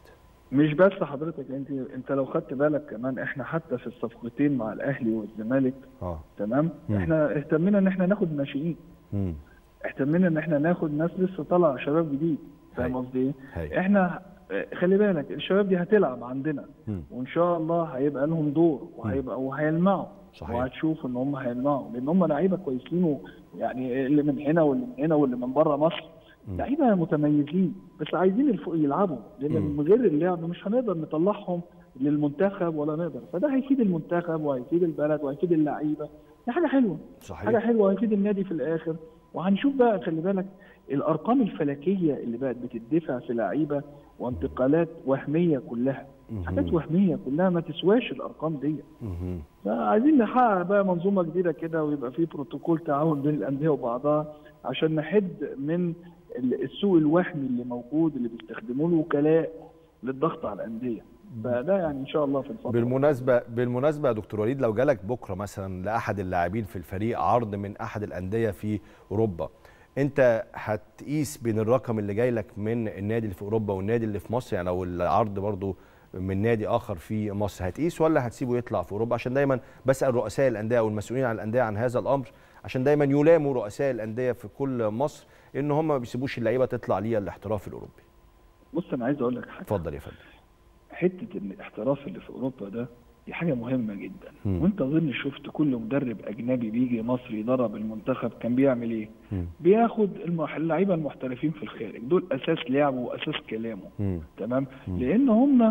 مش بس حضرتك انت انت لو خدت بالك كمان احنا حتى في الصفقتين مع الاهلي والزمالك اه تمام احنا اهتمينا ان احنا ناخد ناشئين اهتمينا ان احنا ناخد ناس لسه طالعه شباب جديد فاهم قصدي ايه؟ احنا آه، خلي بالك الشباب دي هتلعب عندنا م. وان شاء الله هيبقى لهم دور وهيبقى وهيلمعوا وهتشوف ان هم هيلمعوا لان هم لعيبه كويسين يعني اللي من هنا واللي من هنا واللي من بره مصر لعيبه متميزين بس عايزين الفوق يلعبوا لان من غير اللعب مش هنقدر نطلعهم للمنتخب ولا نقدر فده هيفيد المنتخب وهيفيد البلد وهيفيد اللعيبه دي حاجه حلوه صحيح. حاجه حلوه هيفيد النادي في الاخر وهنشوف بقى خلي بالك الارقام الفلكيه اللي بقت بتدفع في لعيبه وانتقالات وهميه كلها حاجات وهميه كلها ما تسواش الارقام دي فعايزين نحقق بقى منظومه جديده كده ويبقى في بروتوكول تعاون بين الانديه وبعضها عشان نحد من السوق الوهمي اللي موجود اللي بيستخدموه الوكلاء للضغط على الانديه فده يعني ان شاء الله في الفتره بالمناسبه بالمناسبه يا دكتور وليد لو جالك بكره مثلا لاحد اللاعبين في الفريق عرض من احد الانديه في اوروبا انت هتقيس بين الرقم اللي جاي لك من النادي اللي في اوروبا والنادي اللي في مصر يعني لو العرض برضو من نادي اخر في مصر هتقيس ولا هتسيبه يطلع في اوروبا عشان دايما بسال رؤساء الانديه والمسؤولين عن الانديه عن هذا الامر عشان دايما يلاموا رؤساء الانديه في كل مصر ان هم ما بيسيبوش اللعيبه تطلع ليها الاحتراف الاوروبي بص انا عايز اقول لك حاجه اتفضل يا فندم حته ان الاحتراف اللي في اوروبا ده دي حاجه مهمه جدا مم. وانت اظن شفت كل مدرب اجنبي بيجي مصر يدرب المنتخب كان بيعمل ايه مم. بياخد اللعيبه المحترفين في الخارج دول اساس لعبه واساس كلامه مم. تمام م. لان هم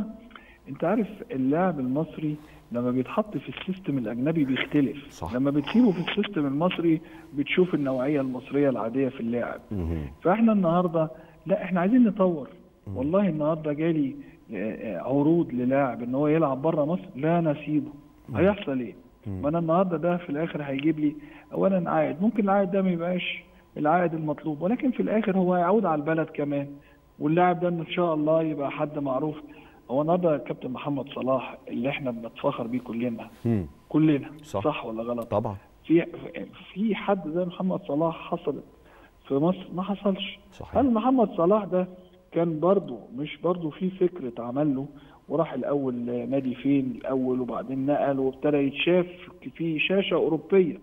انت عارف اللاعب المصري لما بيتحط في السيستم الاجنبي بيختلف صح. لما بتسيبه في السيستم المصري بتشوف النوعيه المصريه العاديه في اللاعب فاحنا النهارده لا احنا عايزين نطور والله النهارده جالي عروض للاعب ان هو يلعب بره مصر لا نسيبه هيحصل ايه؟ ما انا النهارده ده في الاخر هيجيب لي اولا عائد ممكن العائد ده ما يبقاش العائد المطلوب ولكن في الاخر هو هيعود على البلد كمان واللاعب ده ان شاء الله يبقى حد معروف هو النهارده كابتن محمد صلاح اللي احنا بنتفخر بيه كلنا كلنا صح. صح ولا غلط؟ طبعا في في حد زي محمد صلاح حصلت في مصر ما حصلش صحيح. هل محمد صلاح ده كان برضه مش برضه في فكر اتعمل له وراح الاول نادي فين الاول وبعدين نقل وابتدى يتشاف في شاشه اوروبيه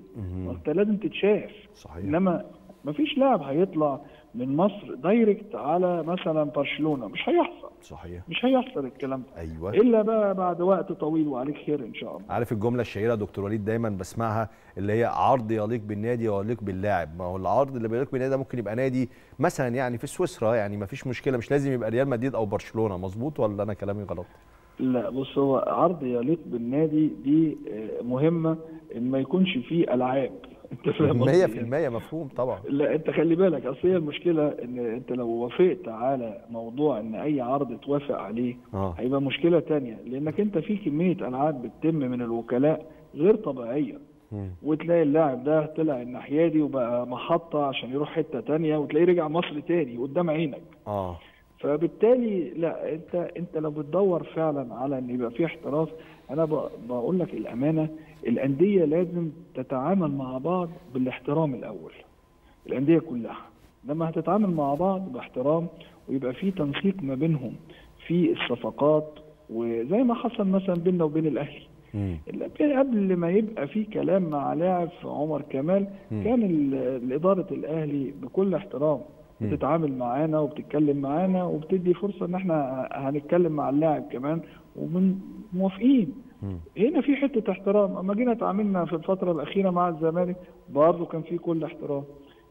وانت لازم تتشاف صحيح انما مفيش لاعب هيطلع من مصر دايركت على مثلا برشلونه مش هيحصل صحيح مش هيحصل الكلام ده ايوه الا بقى بعد وقت طويل وعليك خير ان شاء الله عارف الجمله الشهيره دكتور وليد دايما بسمعها اللي هي عرض يليق بالنادي ويليق باللاعب ما هو العرض اللي بيليق بالنادي ده ممكن يبقى نادي مثلا يعني في سويسرا يعني ما فيش مشكله مش لازم يبقى ريال مدريد او برشلونه مظبوط ولا انا كلامي غلط لا بص هو عرض يليق بالنادي دي آه، مهمه ان ما يكونش فيه العاب انت فاهم 100% مفهوم طبعا لا انت خلي بالك اصل هي المشكله ان انت لو وافقت على موضوع ان اي عرض توافق عليه آه. هيبقى مشكله تانية لانك انت في كميه العاب بتتم من الوكلاء غير طبيعيه وتلاقي اللاعب ده طلع الناحيه دي وبقى محطه عشان يروح حته تانية وتلاقيه رجع مصر تاني قدام عينك اه فبالتالي لا انت انت لو بتدور فعلا على ان يبقى في احتراف انا بقول لك الامانه الانديه لازم تتعامل مع بعض بالاحترام الاول الانديه كلها لما هتتعامل مع بعض باحترام ويبقى في تنسيق ما بينهم في الصفقات وزي ما حصل مثلا بيننا وبين الاهلي قبل ما يبقى في كلام مع لاعب في عمر كمال مم. كان الإدارة الاهلي بكل احترام بتتعامل معانا وبتتكلم معانا وبتدي فرصه ان احنا هنتكلم مع اللاعب كمان وموافقين هنا في حته احترام اما جينا تعاملنا في الفتره الاخيره مع الزمالك برضه كان في كل احترام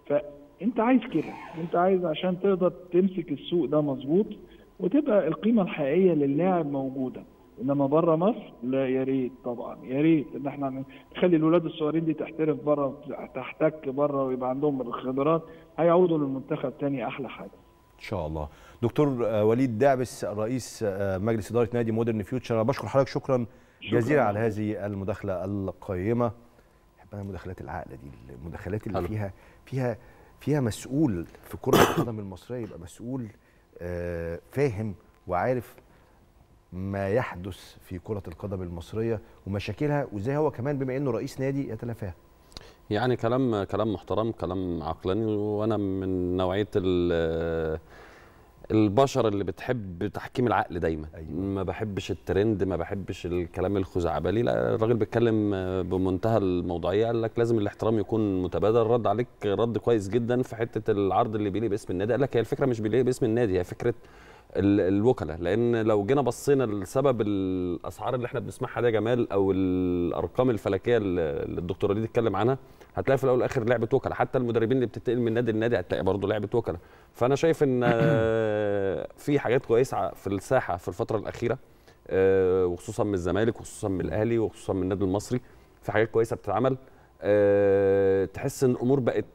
فانت عايز كده انت عايز عشان تقدر تمسك السوق ده مظبوط وتبقى القيمه الحقيقيه للاعب موجوده انما بره مصر لا يا ريت طبعا يا ريت ان احنا نخلي الولاد الصغيرين دي تحترف بره تحتك بره ويبقى عندهم الخبرات هيعودوا للمنتخب تاني احلى حاجه. ان شاء الله. دكتور آه، وليد دعبس رئيس آه، مجلس اداره نادي مودرن فيوتشر انا بشكر حضرتك شكرا جزيلا على هذه المداخله القيمه أحب انا مداخلات العقل دي المداخلات اللي حلو. فيها فيها فيها مسؤول في كره القدم المصريه يبقى مسؤول آه، فاهم وعارف ما يحدث في كره القدم المصريه ومشاكلها وازاي هو كمان بما انه رئيس نادي يتلافاها يعني كلام كلام محترم كلام عقلاني وانا من نوعيه البشر اللي بتحب تحكيم العقل دايما أيوة. ما بحبش الترند ما بحبش الكلام الخزعبلي لا الراجل بيتكلم بمنتهى الموضوعيه قال لك لازم الاحترام يكون متبادل رد عليك رد كويس جدا في حته العرض اللي بيليق باسم النادي قال لك هي الفكره مش بيليق باسم النادي هي فكره الوكلاء لان لو جينا بصينا لسبب الاسعار اللي احنا بنسمعها دي يا جمال او الارقام الفلكيه اللي الدكتور وليد اتكلم عنها هتلاقي في الاول والاخر لعبه وكلاء حتى المدربين اللي بتنتقل من نادي لنادي هتلاقي برضه لعبه وكلاء فانا شايف ان آه، [CLEARS THROAT] في حاجات كويسه في الساحه في الفتره الاخيره آه، وخصوصا من الزمالك وخصوصا من الاهلي وخصوصا من النادي المصري في حاجات كويسه بتتعمل آه، تحس ان الامور بقت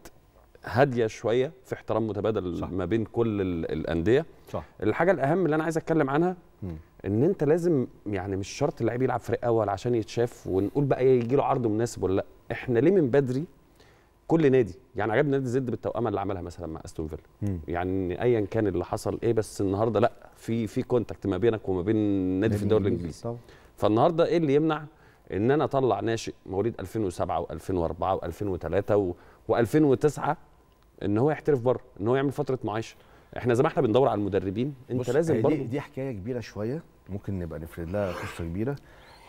هاديه شويه في احترام متبادل صح. ما بين كل الانديه صح. الحاجه الاهم اللي انا عايز اتكلم عنها م. ان انت لازم يعني مش شرط اللعيب يلعب فريق اول عشان يتشاف ونقول بقى إيه، يجي له عرض مناسب ولا لا احنا ليه من بدري كل نادي يعني عجبنا نادي زد بالتوأمه اللي عملها مثلا مع استون فيلا يعني ايا كان اللي حصل ايه بس النهارده لا في في كونتاكت ما بينك وما بين نادي في الدوري الانجليزي فالنهارده ايه اللي يمنع ان انا اطلع ناشئ مواليد 2007 و2004 و2003 و2009 ان هو يحترف بره ان هو يعمل فتره معاش احنا زي ما احنا بندور على المدربين انت لازم برضه دي, دي حكايه كبيره شويه ممكن نبقى نفرد لها قصه كبيره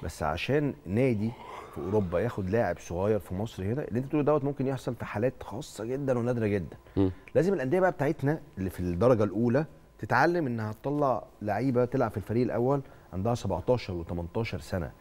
بس عشان نادي في اوروبا ياخد لاعب صغير في مصر هنا اللي انت بتقوله دوت ممكن يحصل في حالات خاصه جدا ونادره جدا م. لازم الانديه بقى بتاعتنا اللي في الدرجه الاولى تتعلم انها تطلع لعيبه تلعب في الفريق الاول عندها 17 و18 سنه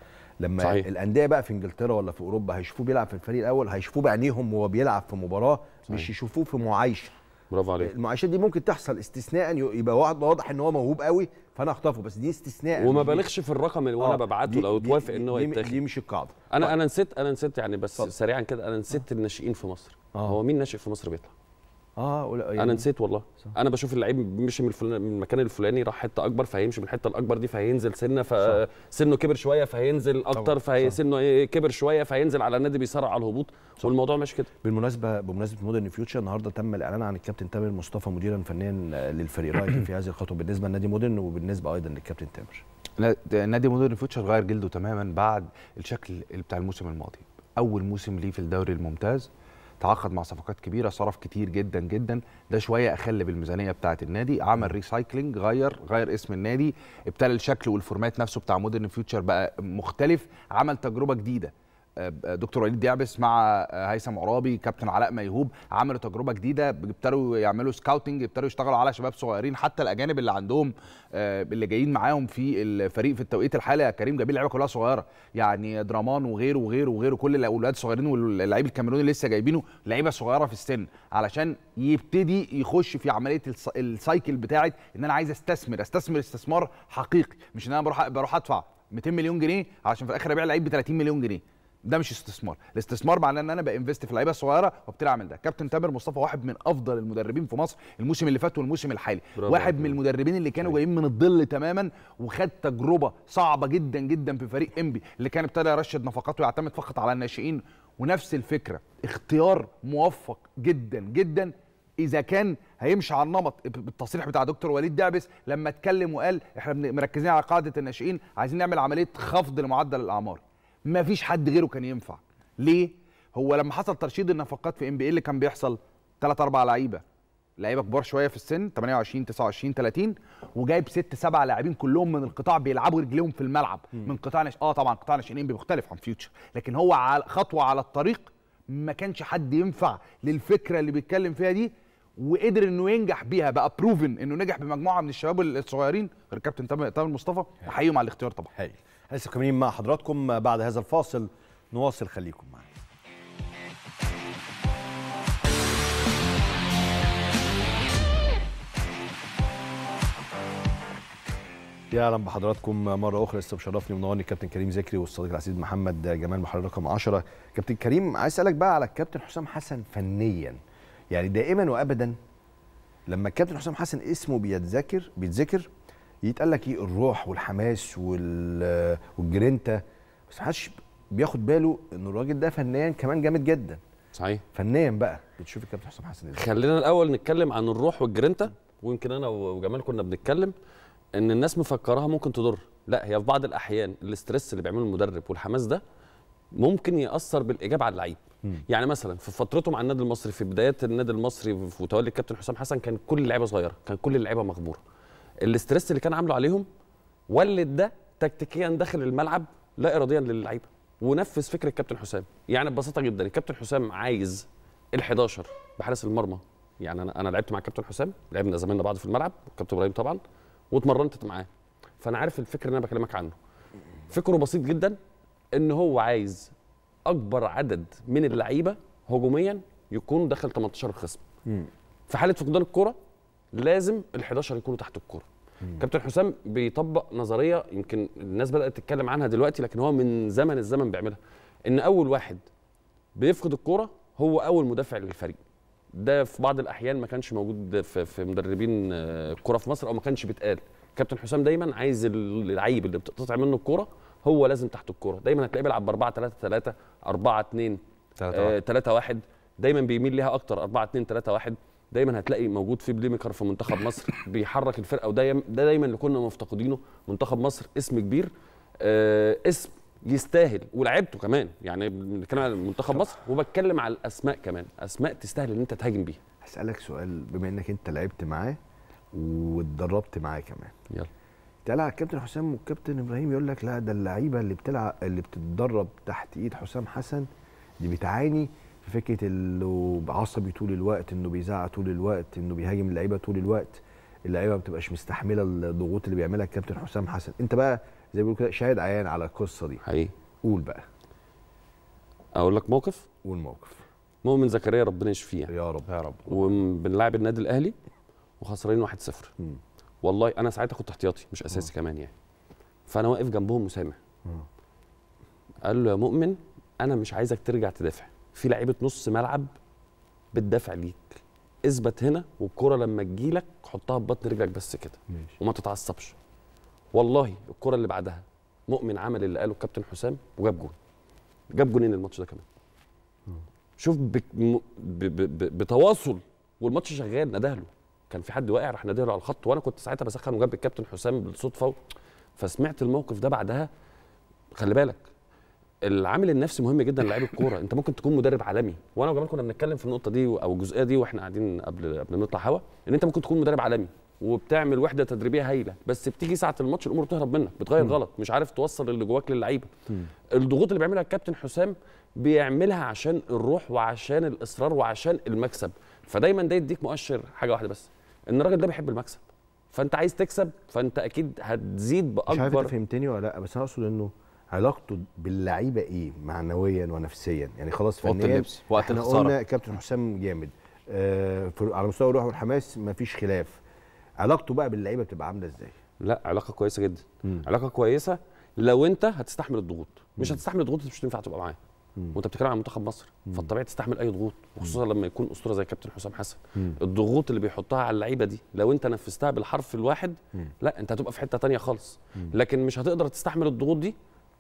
لما صحيح. الانديه بقى في انجلترا ولا في اوروبا هيشوفوه بيلعب في الفريق الاول هيشوفوه بعينيهم وهو بيلعب في مباراه صحيح. مش يشوفوه في معايشه برافو عليك المعايشات دي ممكن تحصل استثناء يبقى واضح ان هو موهوب قوي فانا اخطفه بس دي استثناء وما بالغش في الرقم اللي وانا آه، ببعته لو توافق ان هو يتاخد دي مش القاعده انا طيب. انا نسيت انا نسيت يعني بس فضل. سريعا كده انا نسيت الناشئين في مصر آه. هو مين ناشئ في مصر بيطلع اه أيوه. انا نسيت والله صح. انا بشوف اللعيب مشي من, الفلان من المكان الفلاني راح حته اكبر فهيمشي من الحته الاكبر دي فهينزل سنه فسنه كبر شويه فهينزل اكتر فسنه إيه، كبر شويه فهينزل على النادي بيسرع على الهبوط صح. والموضوع ماشي كده بالمناسبه بمناسبه مودرن فيوتشر النهارده تم الاعلان عن الكابتن تامر مصطفى مديرا فنيا آه، للفريق رايك في هذه الخطوه بالنسبه لنادي مودرن وبالنسبه ايضا للكابتن تامر نادي مودرن فيوتشر غير جلده تماما بعد الشكل بتاع الموسم الماضي اول موسم ليه في الدوري الممتاز تعاقد مع صفقات كبيره صرف كتير جدا جدا ده شويه اخل بالميزانيه بتاعه النادي عمل ريسايكلينج غير غير اسم النادي ابتدى الشكل والفورمات نفسه بتاع مودرن فيوتشر بقى مختلف عمل تجربه جديده دكتور وليد ديابس مع هيثم عرابي كابتن علاء ميهوب عملوا تجربه جديده ابتدوا يعملوا سكاوتنج ابتدوا يشتغلوا على شباب صغيرين حتى الاجانب اللي عندهم آه، اللي جايين معاهم في الفريق في التوقيت الحالي يا كريم جايبين لعيبه كلها صغيره يعني درامان وغيره وغيره وغيره كل الاولاد الصغيرين واللعيب الكاميروني اللي لسه جايبينه لعيبه صغيره في السن علشان يبتدي يخش في عمليه السايكل بتاعت ان انا عايز استثمر استثمر استثمار حقيقي مش ان انا بروح بروح ادفع 200 مليون جنيه عشان في الاخر ابيع لعيب ب 30 مليون جنيه ده مش استثمار الاستثمار معناه ان انا بانفست في لعيبه صغيره وابتدي اعمل ده كابتن تامر مصطفى واحد من افضل المدربين في مصر الموسم اللي فات والموسم الحالي واحد من المدربين اللي كانوا جايين من الظل تماما وخد تجربه صعبه جدا جدا في فريق انبي اللي كان ابتدى يرشد نفقاته ويعتمد فقط على الناشئين ونفس الفكره اختيار موفق جدا جدا اذا كان هيمشي على النمط بالتصريح بتاع دكتور وليد دعبس لما اتكلم وقال احنا مركزين على قاعده الناشئين عايزين نعمل عمليه خفض لمعدل الاعمار ما فيش حد غيره كان ينفع ليه هو لما حصل ترشيد النفقات في ام بي اللي كان بيحصل 3 4 لعيبه لعيبه كبار شويه في السن 28 29 30 وجايب ست سبع لاعبين كلهم من القطاع بيلعبوا رجليهم في الملعب م. من قطاع نش... اه طبعا قطاع ناشئين بيختلف عن فيوتشر لكن هو على خطوه على الطريق ما كانش حد ينفع للفكره اللي بيتكلم فيها دي وقدر انه ينجح بيها بقى بروفن انه نجح بمجموعه من الشباب الصغيرين غير كابتن تامر مصطفى احييهم على الاختيار طبعا حقيقي لسه مكملين مع حضراتكم بعد هذا الفاصل نواصل خليكم معنا يا اهلا بحضراتكم مره اخرى لسه مشرفني ومنورني كابتن كريم زكري والصديق العزيز محمد جمال محرر رقم 10 كابتن كريم عايز اسالك بقى على الكابتن حسام حسن فنيا يعني دائما وابدا لما الكابتن حسام حسن اسمه بيتذكر بيتذكر يتقال لك ايه الروح والحماس والجرينتا بس محدش بياخد باله ان الراجل ده فنان كمان جامد جدا صحيح فنيا بقى بتشوف الكابتن حسام حسن ازاي خلينا الاول نتكلم عن الروح والجرينتا ويمكن انا وجمال كنا بنتكلم ان الناس مفكراها ممكن تضر لا هي في بعض الاحيان الاسترس اللي بيعمله المدرب والحماس ده ممكن ياثر بالايجاب على اللعيب يعني مثلا في فترته مع النادي المصري في بدايات النادي المصري وتولي الكابتن حسام حسن كان كل اللعيبه صغيره كان كل اللعيبه مغموره الاسترس اللي كان عامله عليهم ولد ده تكتيكيا داخل الملعب لا اراديا للعيبه ونفذ فكره الكابتن حسام يعني ببساطه جدا الكابتن حسام عايز ال11 بحارس المرمى يعني انا انا لعبت مع الكابتن حسام لعبنا زمايلنا بعض في الملعب والكابتن ابراهيم طبعا واتمرنت معاه فانا عارف الفكر اللي انا بكلمك عنه فكره بسيط جدا ان هو عايز اكبر عدد من اللعيبه هجوميا يكون داخل 18 الخصم في حاله فقدان الكره لازم ال11 يكونوا تحت الكره كابتن حسام بيطبق نظريه يمكن الناس بدات تتكلم عنها دلوقتي لكن هو من زمن الزمن بيعملها ان اول واحد بيفقد الكره هو اول مدافع للفريق ده في بعض الاحيان ما كانش موجود في, مدربين الكره آه، في مصر او ما كانش بيتقال كابتن حسام دايما عايز اللعيب اللي بتقطع منه الكره هو لازم تحت الكره دايما هتلاقيه بيلعب ب 4 3 3 4 2 3 1 دايما بيميل ليها اكتر 4 2 3 1 دايما هتلاقي موجود في بلي ميكر في منتخب مصر [LAUGHS] بيحرك الفرقه وده ده دايما اللي كنا مفتقدينه منتخب مصر اسم كبير آه اسم يستاهل ولعبته كمان يعني بنتكلم على منتخب مصر وبتكلم على الاسماء كمان اسماء تستاهل ان انت تهاجم بيها هسالك سؤال بما انك انت لعبت معاه واتدربت معاه كمان يلا تعالى على الكابتن حسام والكابتن ابراهيم يقول لك لا ده اللعيبه اللي بتلعب اللي بتتدرب تحت ايد حسام حسن دي بتعاني فكره انه عصبي طول الوقت انه بيزعق طول الوقت انه بيهاجم اللعيبه طول الوقت اللعيبه ما بتبقاش مستحمله الضغوط اللي بيعملها الكابتن حسام حسن انت بقى زي ما بيقولوا كده شاهد عيان على القصه دي حقيقي قول بقى اقول لك موقف قول موقف مؤمن زكريا ربنا يشفيه يا رب يا رب وبنلعب النادي الاهلي وخسرانين 1-0 والله انا ساعتها كنت احتياطي مش اساسي م. كمان يعني فانا واقف جنبهم مسامح قال له يا مؤمن انا مش عايزك ترجع تدافع في لعيبه نص ملعب بتدافع ليك اثبت هنا والكره لما تجيلك حطها ببطن رجلك بس كده ماشي. وما تتعصبش والله الكره اللي بعدها مؤمن عمل اللي قاله الكابتن حسام وجاب جون جاب جونين الماتش ده كمان شوف بك م... ب... ب... ب... بتواصل والماتش شغال ندهله كان في حد واقع راح له على الخط وانا كنت ساعتها بسخن وجاب الكابتن حسام بالصدفه و... فسمعت الموقف ده بعدها خلي بالك العامل النفسي مهم جدا للاعيب الكوره انت ممكن تكون مدرب عالمي وانا وجمال كنا بنتكلم في النقطه دي او الجزئيه دي واحنا قاعدين قبل قبل نطلع هوا ان انت ممكن تكون مدرب عالمي وبتعمل وحده تدريبيه هايله بس بتيجي ساعه الماتش الامور بتهرب منك بتغير م. غلط مش عارف توصل اللي جواك للعيبه الضغوط اللي بيعملها الكابتن حسام بيعملها عشان الروح وعشان الاصرار وعشان المكسب فدايما ده يديك مؤشر حاجه واحده بس ان الراجل ده بيحب المكسب فانت عايز تكسب فانت اكيد هتزيد باكبر مش عارف فهمتني ولا لا بس انا اقصد انه علاقته باللعيبه ايه معنويا ونفسيا يعني خلاص فنيا وقت اللبس وقت احنا قلنا كابتن حسام جامد آه على مستوى الروح والحماس مفيش خلاف علاقته بقى باللعيبه بتبقى عامله ازاي لا علاقه كويسه جدا مم. علاقه كويسه لو انت هتستحمل الضغوط مش هتستحمل الضغوط مش هتنفع تبقى معاه وانت بتتكلم عن منتخب مصر فالطبيعي تستحمل اي ضغوط وخصوصا لما يكون اسطوره زي كابتن حسام حسن مم. الضغوط اللي بيحطها على اللعيبه دي لو انت نفذتها بالحرف الواحد مم. لا انت هتبقى في حته تانية خالص مم. لكن مش هتقدر تستحمل الضغوط دي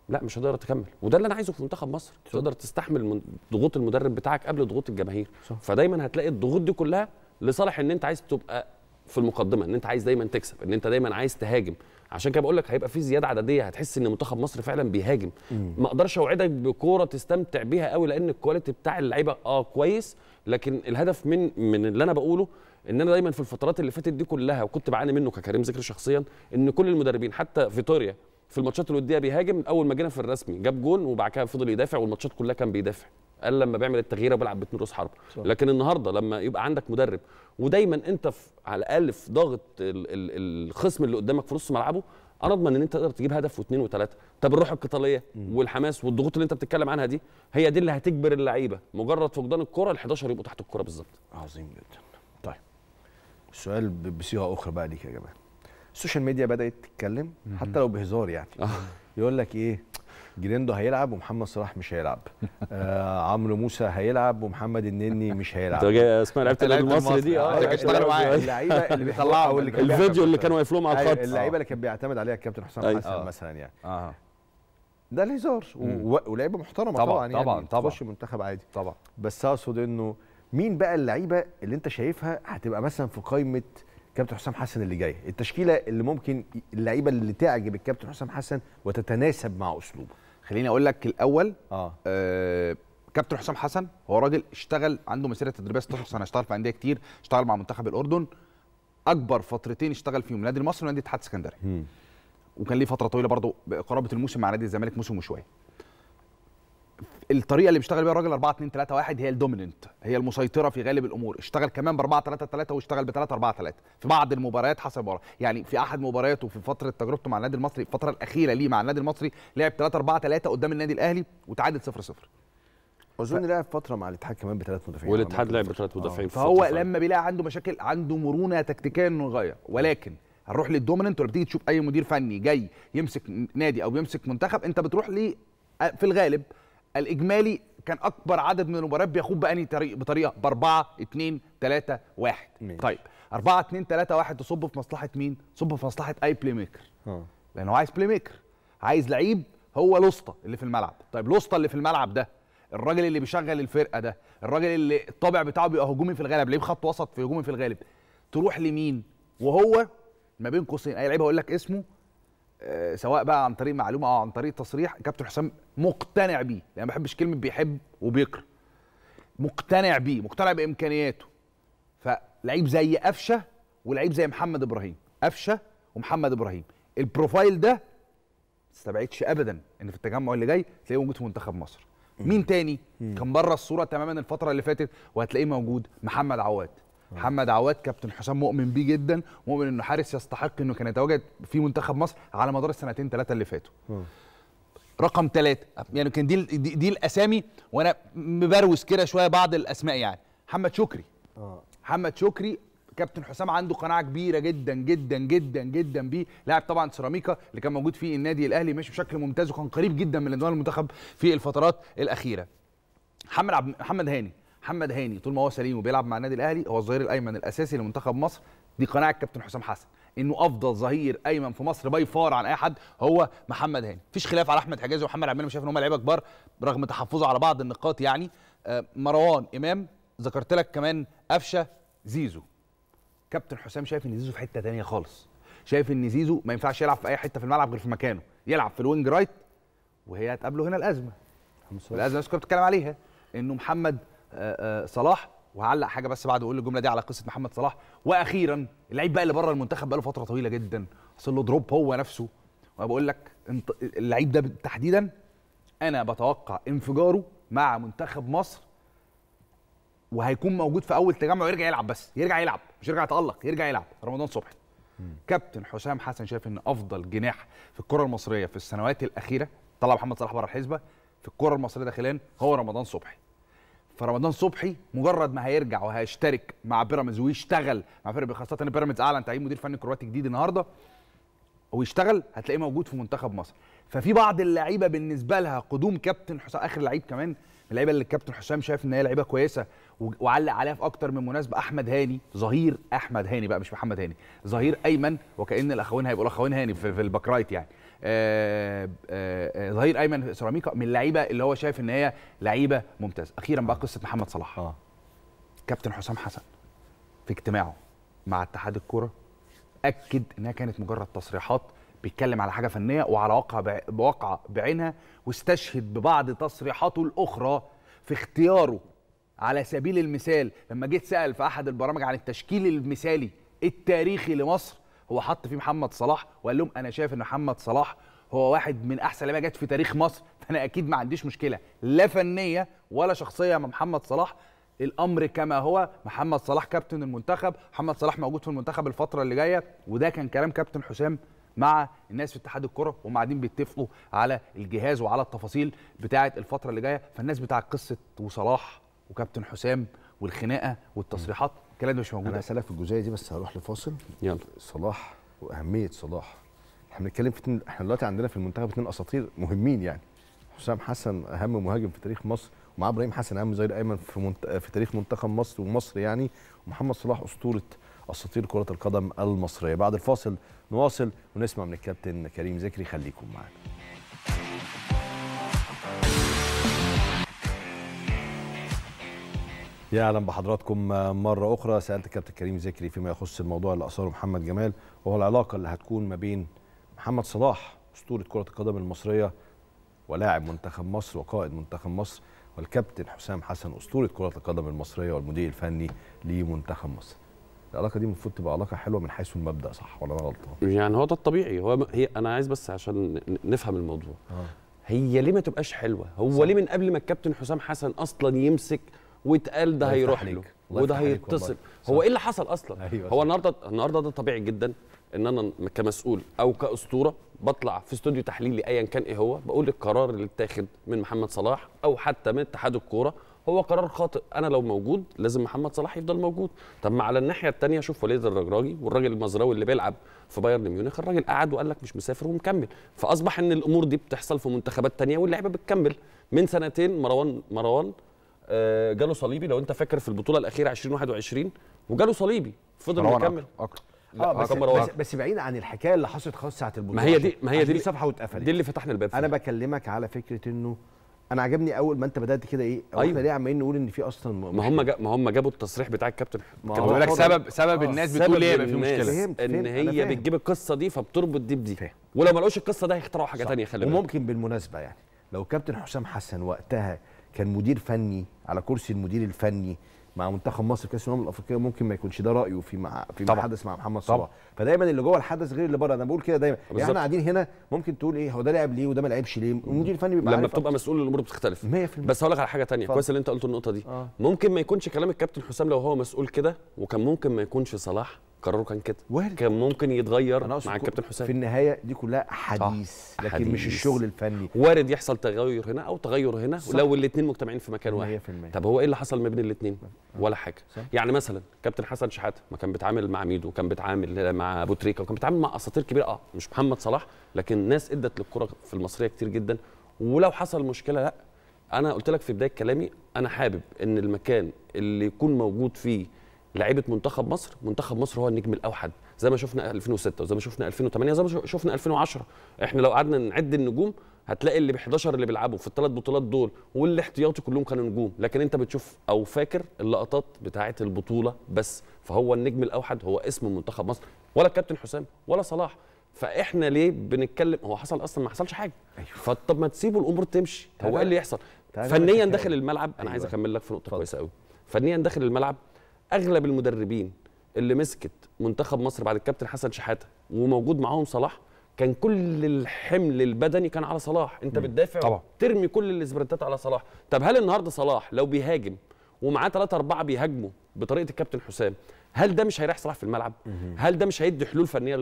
لا مش هتقدر تكمل وده اللي انا عايزه في منتخب مصر صح. تقدر تستحمل ضغوط المدرب بتاعك قبل ضغوط الجماهير صح. فدايما هتلاقي الضغوط دي كلها لصالح ان انت عايز تبقى في المقدمه ان انت عايز دايما تكسب ان انت دايما عايز تهاجم عشان كده بقول لك هيبقى في زياده عدديه هتحس ان منتخب مصر فعلا بيهاجم ما اقدرش اوعدك بكوره تستمتع بيها قوي لان الكواليتي بتاع اللعيبه اه كويس لكن الهدف من من اللي انا بقوله ان انا دايما في الفترات اللي فاتت دي كلها وكنت بعاني منه ككريم ذكري شخصيا ان كل المدربين حتى فيتوريا في الماتشات الوديه بيهاجم اول ما جينا في الرسمي جاب جون وبعد كده فضل يدافع والماتشات كلها كان بيدافع قال لما بعمل التغيير بيلعب باتنين راس حرب صح. لكن النهارده لما يبقى عندك مدرب ودايما انت في على الاقل في ضغط الخصم اللي قدامك في نص ملعبه انا اضمن ان انت تقدر تجيب هدف واثنين وثلاثه طب الروح القتاليه والحماس والضغوط اللي انت بتتكلم عنها دي هي دي اللي هتجبر اللعيبه مجرد فقدان الكره ال11 يبقوا تحت الكره بالظبط عظيم جدا طيب السؤال بصيغه اخرى بقى ليك يا جماعه السوشيال ميديا بدات تتكلم حتى لو بهزار يعني آه. يقول لك ايه جريندو هيلعب ومحمد صلاح مش هيلعب [LAUGHS] آه عمرو موسى هيلعب ومحمد النني مش هيلعب انت اسمها لعيبه النادي المصري دي اه اللي اللعيبه اللي [LAUGHS] بيطلعوا اللي الفيديو اللي كانوا واقفين على الخط أيوة، اللعيبه اللي كان بيعتمد عليها الكابتن حسام أيوة. حسن آه. مثلا يعني اه ده الهزار ولعيبه محترمه طبعا يعني طبعا طبعا تخش منتخب عادي طبعا بس اقصد انه مين بقى اللعيبه اللي انت شايفها هتبقى مثلا في قائمه كابتن حسام حسن اللي جاي التشكيله اللي ممكن اللعيبه اللي تعجب الكابتن حسام حسن وتتناسب مع اسلوبه خليني اقول لك الاول اه, آه كابتن حسام حسن هو راجل اشتغل عنده مسيره تدريبيه 16 سنه اشتغل في انديه كتير اشتغل مع منتخب الاردن اكبر فترتين اشتغل فيهم نادي مصر ونادي اتحاد اسكندري وكان ليه فتره طويله برضه قرابه الموسم مع نادي الزمالك موسم وشويه الطريقه اللي بيشتغل بيها الراجل 4 2 3 1 هي الدوميننت هي المسيطره في غالب الامور اشتغل كمان ب 4 3 3 واشتغل ب 3 4 3 في بعض المباريات حسب المباراه يعني في احد مبارياته في فتره تجربته مع النادي المصري الفتره الاخيره ليه مع النادي المصري لعب 3 4 3 قدام النادي الاهلي وتعادل 0 0 اظن ف... لعب فتره مع الاتحاد كمان بثلاث مدافعين والاتحاد لعب بثلاث مدافعين آه. فهو فترة. لما بيلاقي عنده مشاكل عنده مرونه تكتيكيه انه يغير ولكن هنروح للدوميننت ولما بتيجي تشوف اي مدير فني جاي يمسك نادي او بيمسك منتخب انت بتروح ليه آه، في الغالب الاجمالي كان اكبر عدد من المباريات بيخوض باني طريق بطريقه ب 4 2 3 1 طيب 4 2 3 1 تصب في مصلحه مين؟ تصب في مصلحه اي بلاي ميكر اه لانه عايز بلاي ميكر عايز لعيب هو لوسطه اللي في الملعب طيب لوسطه اللي في الملعب ده الراجل اللي بيشغل الفرقه ده الراجل اللي الطابع بتاعه بيبقى هجومي في الغالب لعيب خط وسط في هجومي في الغالب تروح لمين وهو ما بين قوسين اي لعيب هقول لك اسمه آه، سواء بقى عن طريق معلومه او عن طريق تصريح كابتن حسام مقتنع بيه يعني ما بحبش كلمه بيحب وبيكره مقتنع بيه مقتنع بامكانياته فلعيب زي قفشه ولعيب زي محمد ابراهيم قفشه ومحمد ابراهيم البروفايل ده استبعدش ابدا ان في التجمع اللي جاي تلاقيه موجود في منتخب مصر مين تاني كان بره الصوره تماما الفتره اللي فاتت وهتلاقيه موجود محمد عواد آه. محمد عواد كابتن حسام مؤمن بيه جدا مؤمن انه حارس يستحق انه كان يتواجد في منتخب مصر على مدار السنتين ثلاثه اللي فاتوا آه. رقم ثلاثة يعني كان دي, دي دي الاسامي وانا مبروز كده شويه بعض الاسماء يعني محمد شكري آه. محمد شكري كابتن حسام عنده قناعه كبيره جدا جدا جدا جدا بيه لاعب طبعا سيراميكا اللي كان موجود في النادي الاهلي ماشي بشكل ممتاز وكان قريب جدا من انضمام المنتخب في الفترات الاخيره محمد عب... محمد هاني محمد هاني طول ما هو سليم وبيلعب مع النادي الاهلي هو الظهير الايمن الاساسي لمنتخب مصر دي قناعه الكابتن حسام حسن انه افضل ظهير ايمن في مصر باي فار عن اي حد هو محمد هاني مفيش خلاف على احمد حجازي ومحمد عبد شايف ان هم لعيبه كبار رغم تحفظه على بعض النقاط يعني آه، مروان امام ذكرت لك كمان قفشه زيزو كابتن حسام شايف ان زيزو في حته ثانيه خالص شايف ان زيزو ما ينفعش يلعب في اي حته في الملعب غير في مكانه يلعب في الوينج رايت وهي هتقابله هنا الازمه الازمه اللي كنت بتكلم عليها انه محمد آه، آه، صلاح وهعلق حاجه بس بعد اقول الجمله دي على قصه محمد صلاح واخيرا اللعيب بقى اللي بره المنتخب بقى له فتره طويله جدا حصل له دروب هو نفسه وانا بقول لك اللعيب ده تحديدا انا بتوقع انفجاره مع منتخب مصر وهيكون موجود في اول تجمع ويرجع يلعب بس يرجع يلعب مش يرجع يتالق يرجع يلعب رمضان صبحي كابتن حسام حسن شايف ان افضل جناح في الكره المصريه في السنوات الاخيره طلع محمد صلاح بره الحسبه في الكره المصريه داخليا هو رمضان صبحي فرمضان صبحي مجرد ما هيرجع وهيشترك مع بيراميدز ويشتغل مع فرق خاصه ان بيراميدز اعلن تعيين مدير فني كرواتي جديد النهارده ويشتغل هتلاقيه موجود في منتخب مصر ففي بعض اللعيبه بالنسبه لها قدوم كابتن حسام اخر لعيب كمان اللعيبه اللي الكابتن حسام شايف ان هي لعيبه كويسه وعلق عليها في اكتر من مناسبه احمد هاني ظهير احمد هاني بقى مش محمد هاني ظهير ايمن وكان الاخوين هيبقوا الاخوين هاني في, في الباكرايت يعني آه، آه، آه، ظهير ايمن سيراميكا من اللعيبه اللي هو شايف ان هي لعيبه ممتازه اخيرا بقى قصه محمد صلاح آه. كابتن حسام حسن في اجتماعه مع اتحاد الكوره اكد انها كانت مجرد تصريحات بيتكلم على حاجه فنيه وعلى واقع بواقعه بعينها واستشهد ببعض تصريحاته الاخرى في اختياره على سبيل المثال لما جيت سال في احد البرامج عن التشكيل المثالي التاريخي لمصر هو حط فيه محمد صلاح وقال لهم انا شايف ان محمد صلاح هو واحد من احسن لعيبه جت في تاريخ مصر فانا اكيد ما عنديش مشكله لا فنيه ولا شخصيه مع محمد صلاح الامر كما هو محمد صلاح كابتن المنتخب محمد صلاح موجود في المنتخب الفتره اللي جايه وده كان كلام كابتن حسام مع الناس في اتحاد الكره وهم قاعدين بيتفقوا على الجهاز وعلى التفاصيل بتاعه الفتره اللي جايه فالناس بتاع قصه وصلاح وكابتن حسام والخناقه والتصريحات الكلام ده مش موجود انا هسالك في الجزئيه دي بس هروح لفاصل يلا صلاح واهميه صلاح احنا بنتكلم في اتنين احنا دلوقتي عندنا في المنتخب اثنين اساطير مهمين يعني حسام حسن اهم مهاجم في تاريخ مصر ومعاه ابراهيم حسن اهم زي ايمن في منت... في تاريخ منتخب مصر ومصر يعني ومحمد صلاح اسطوره اساطير كره القدم المصريه بعد الفاصل نواصل ونسمع من الكابتن كريم ذكري خليكم معانا يا اهلا بحضراتكم مره اخرى سالت كابتن كريم زكري فيما يخص الموضوع اللي اثاره محمد جمال وهو العلاقه اللي هتكون ما بين محمد صلاح اسطوره كره القدم المصريه ولاعب منتخب مصر وقائد منتخب مصر والكابتن حسام حسن اسطوره كره القدم المصريه والمدير الفني لمنتخب مصر. العلاقه دي المفروض تبقى علاقه حلوه من حيث المبدا صح ولا انا غلطان؟ يعني هو ده الطبيعي هو هي انا عايز بس عشان نفهم الموضوع. آه. هي ليه ما تبقاش حلوه؟ هو صح. ليه من قبل ما الكابتن حسام حسن اصلا يمسك واتقال ده هيروح له وده هيتصل هو ايه اللي حصل اصلا أيوة هو النهارده النهارده ده طبيعي جدا ان انا كمسؤول او كاسطوره بطلع في استوديو تحليلي ايا كان ايه هو بقول القرار اللي اتاخد من محمد صلاح او حتى من اتحاد الكوره هو قرار خاطئ انا لو موجود لازم محمد صلاح يفضل موجود طب ما على الناحيه الثانيه شوف وليد الرجراجي والراجل المزراوي اللي بيلعب في بايرن ميونخ الراجل قعد وقال لك مش مسافر ومكمل فاصبح ان الامور دي بتحصل في منتخبات ثانيه واللعيبه بتكمل من سنتين مروان مروان آه، جاله صليبي لو انت فاكر في البطوله الاخيره 2021 وجاله صليبي فضل يكمل اكتر اه بس, بس, بس بعيد عن الحكايه اللي حصلت خالص ساعه البطوله ما هي دي ما هي دي الصفحه واتقفلت دي اللي فتحنا الباب فيه. انا بكلمك على فكره انه انا عجبني اول ما انت بدات كده ايه أيوة. احنا ليه نعم عمالين نقول ان في اصلا ما هم جا ما هم جابوا التصريح بتاع الكابتن كان لك سبب آه، سبب آه الناس بتقول ليه يبقى في مشكله ان هي بتجيب القصه دي فبتربط دي بدي فهم. ولو ما لقوش القصه ده هيخترعوا حاجه ثانيه خلي بالك وممكن بالمناسبه يعني لو كابتن حسام حسن وقتها كان مدير فني على كرسي المدير الفني مع منتخب مصر كاس الامم الافريقيه ممكن ما يكونش ده رايه في مع في طبعًا. حدث مع محمد صلاح فدايما اللي جوه الحدث غير اللي بره انا بقول كده دايما يعني احنا قاعدين هنا ممكن تقول ايه هو ده لعب ليه وده ما لعبش ليه المدير الفني بيبقى لما بتبقى مسؤول الامور بتختلف 100% بس هقول لك على حاجه ثانيه كويس اللي انت قلته النقطه دي آه. ممكن ما يكونش كلام الكابتن حسام لو هو مسؤول كده وكان ممكن ما يكونش صلاح قراره كان كده وارد. كان ممكن يتغير أنا مع الكابتن حسام في النهايه دي كلها حديث صح. لكن حديث. مش الشغل الفني وارد يحصل تغير هنا او تغير هنا صح. لو الاثنين مجتمعين في مكان واحد 100%. طب هو ايه اللي حصل ما بين الاثنين آه. ولا حاجه صح. يعني مثلا كابتن حسن شحاته ما كان بيتعامل مع ميدو كان بيتعامل مع ابو تريكه وكان بيتعامل مع اساطير كبيره اه مش محمد صلاح لكن ناس ادت للكره في المصريه كتير جدا ولو حصل مشكله لا انا قلت لك في بدايه كلامي انا حابب ان المكان اللي يكون موجود فيه لعيبه منتخب مصر منتخب مصر هو النجم الاوحد زي ما شفنا 2006 وزي ما شفنا 2008 زي ما شفنا 2010 احنا لو قعدنا نعد النجوم هتلاقي اللي ب 11 اللي بيلعبوا في الثلاث بطولات دول والاحتياطي كلهم كانوا نجوم لكن انت بتشوف او فاكر اللقطات بتاعه البطوله بس فهو النجم الاوحد هو اسم منتخب مصر ولا الكابتن حسام ولا صلاح فاحنا ليه بنتكلم هو حصل اصلا ما حصلش حاجه أيوه. فطب ما تسيبه الامور تمشي هو ايه اللي يحصل أيوه. فنيا داخل الملعب انا أيوة. عايز اكمل لك في نقطه كويسه قوي فنيا داخل الملعب اغلب المدربين اللي مسكت منتخب مصر بعد الكابتن حسن شحاته وموجود معاهم صلاح كان كل الحمل البدني كان على صلاح انت بتدافع طبعا. ترمي كل الاسبرنتات على صلاح طب هل النهارده صلاح لو بيهاجم ومعاه 3 4 بيهاجموا بطريقه الكابتن حسام هل ده مش هيريح صلاح في الملعب هل ده مش هيدي حلول فنيه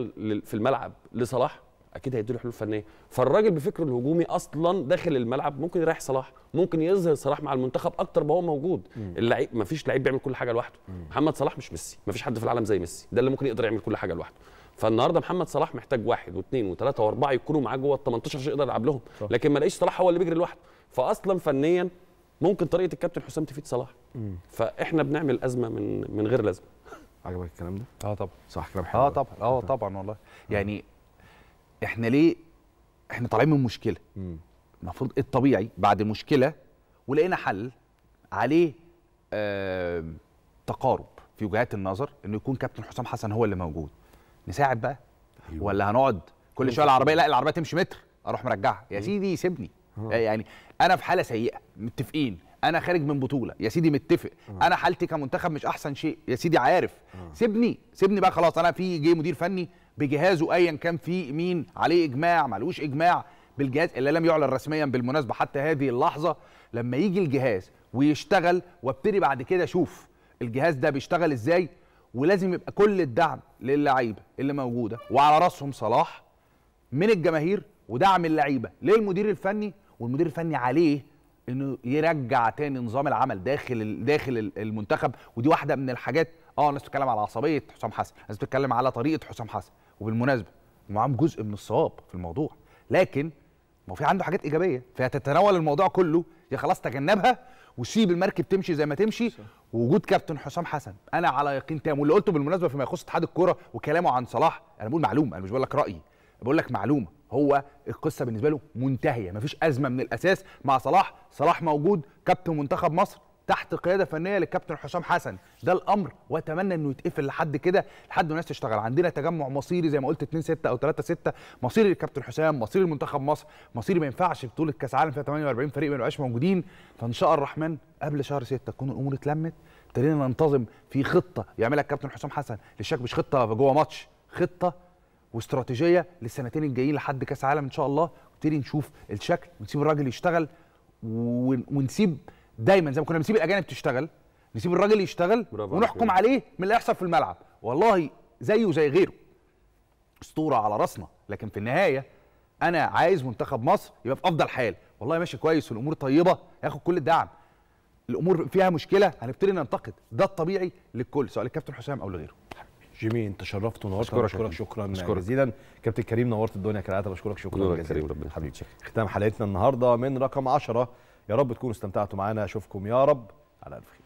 في الملعب لصلاح اكيد له حلول فنيه فالراجل بفكره الهجومي اصلا داخل الملعب ممكن يريح صلاح ممكن يظهر صلاح مع المنتخب اكتر ما هو موجود اللعيب مفيش لعيب بيعمل كل حاجه لوحده محمد صلاح مش ميسي مفيش حد في العالم زي ميسي ده اللي ممكن يقدر يعمل كل حاجه لوحده فالنهارده محمد صلاح محتاج واحد واثنين وثلاثه واربعه يكونوا معاه جوه ال 18 عشان يقدر يلعب لهم صح. لكن ما لاقيش صلاح هو اللي بيجري لوحده فاصلا فنيا ممكن طريقه الكابتن حسام تفيد صلاح مم. فاحنا بنعمل ازمه من من غير لازمه عجبك الكلام ده؟ اه طبعا صح كلام حلو اه طبعا اه طبعا والله يعني احنا ليه احنا طالعين من مشكله المفروض الطبيعي بعد مشكله ولقينا حل عليه تقارب في وجهات النظر انه يكون كابتن حسام حسن هو اللي موجود نساعد بقى أيوه. ولا هنقعد كل شويه العربيه لا العربيه تمشي متر اروح مرجعها يا سيدي سيبني اه. آه، يعني انا في حاله سيئه متفقين انا خارج من بطوله يا سيدي متفق اه. انا حالتي كمنتخب مش احسن شيء يا سيدي عارف سيبني سيبني بقى خلاص انا في جه مدير فني بجهازه ايا كان في مين عليه اجماع ملوش اجماع بالجهاز اللي لم يعلن رسميا بالمناسبه حتى هذه اللحظه لما يجي الجهاز ويشتغل وابتدي بعد كده اشوف الجهاز ده بيشتغل ازاي ولازم يبقى كل الدعم للعيبه اللي موجوده وعلى راسهم صلاح من الجماهير ودعم اللعيبه للمدير الفني والمدير الفني عليه انه يرجع تاني نظام العمل داخل داخل المنتخب ودي واحده من الحاجات اه الناس بتتكلم على عصبيه حسام حسن الناس بتتكلم على طريقه حسام حسن وبالمناسبه معاهم جزء من الصواب في الموضوع لكن ما في عنده حاجات ايجابيه فهتتناول الموضوع كله يا خلاص تجنبها وسيب المركب تمشي زي ما تمشي وجود كابتن حسام حسن انا على يقين تام واللي قلته بالمناسبه فيما يخص اتحاد الكوره وكلامه عن صلاح انا بقول معلومه انا مش بقول لك رايي بقول لك معلومه هو القصه بالنسبه له منتهيه مفيش ازمه من الاساس مع صلاح صلاح موجود كابتن منتخب مصر تحت قياده فنيه للكابتن حسام حسن ده الامر واتمنى انه يتقفل لحد كده لحد ما الناس تشتغل عندنا تجمع مصيري زي ما قلت 2 6 او 3 6 مصيري للكابتن حسام مصيري المنتخب مصر مصيري ما ينفعش بطوله كاس عالم فيها 48 فريق ما يبقاش موجودين فان شاء الرحمن قبل شهر 6 تكون الامور اتلمت ابتدينا ننتظم في خطه يعملها الكابتن حسام حسن للشك مش خطه جوه ماتش خطه واستراتيجيه للسنتين الجايين لحد كاس عالم ان شاء الله نبتدي نشوف الشكل ونسيب الراجل يشتغل ونسيب دايما زي ما كنا بنسيب الاجانب تشتغل نسيب الراجل يشتغل ونحكم عليه من اللي يحصل في الملعب والله زيه زي غيره اسطوره على راسنا لكن في النهايه انا عايز منتخب مصر يبقى في افضل حال والله ماشي كويس والامور طيبه ياخد كل الدعم الامور فيها مشكله هنبتدي ننتقد ده الطبيعي للكل سواء الكابتن حسام او لغيره جيمي انت شرفت ونورت اشكرك شكرا, شكرا, شكرا جزيلا كابتن كريم نورت الدنيا كالعاده بشكرك شكرا جزيلا حبيبي ختام حلقتنا النهارده من رقم 10 يا رب تكونوا استمتعتوا معانا اشوفكم يا رب على الف خير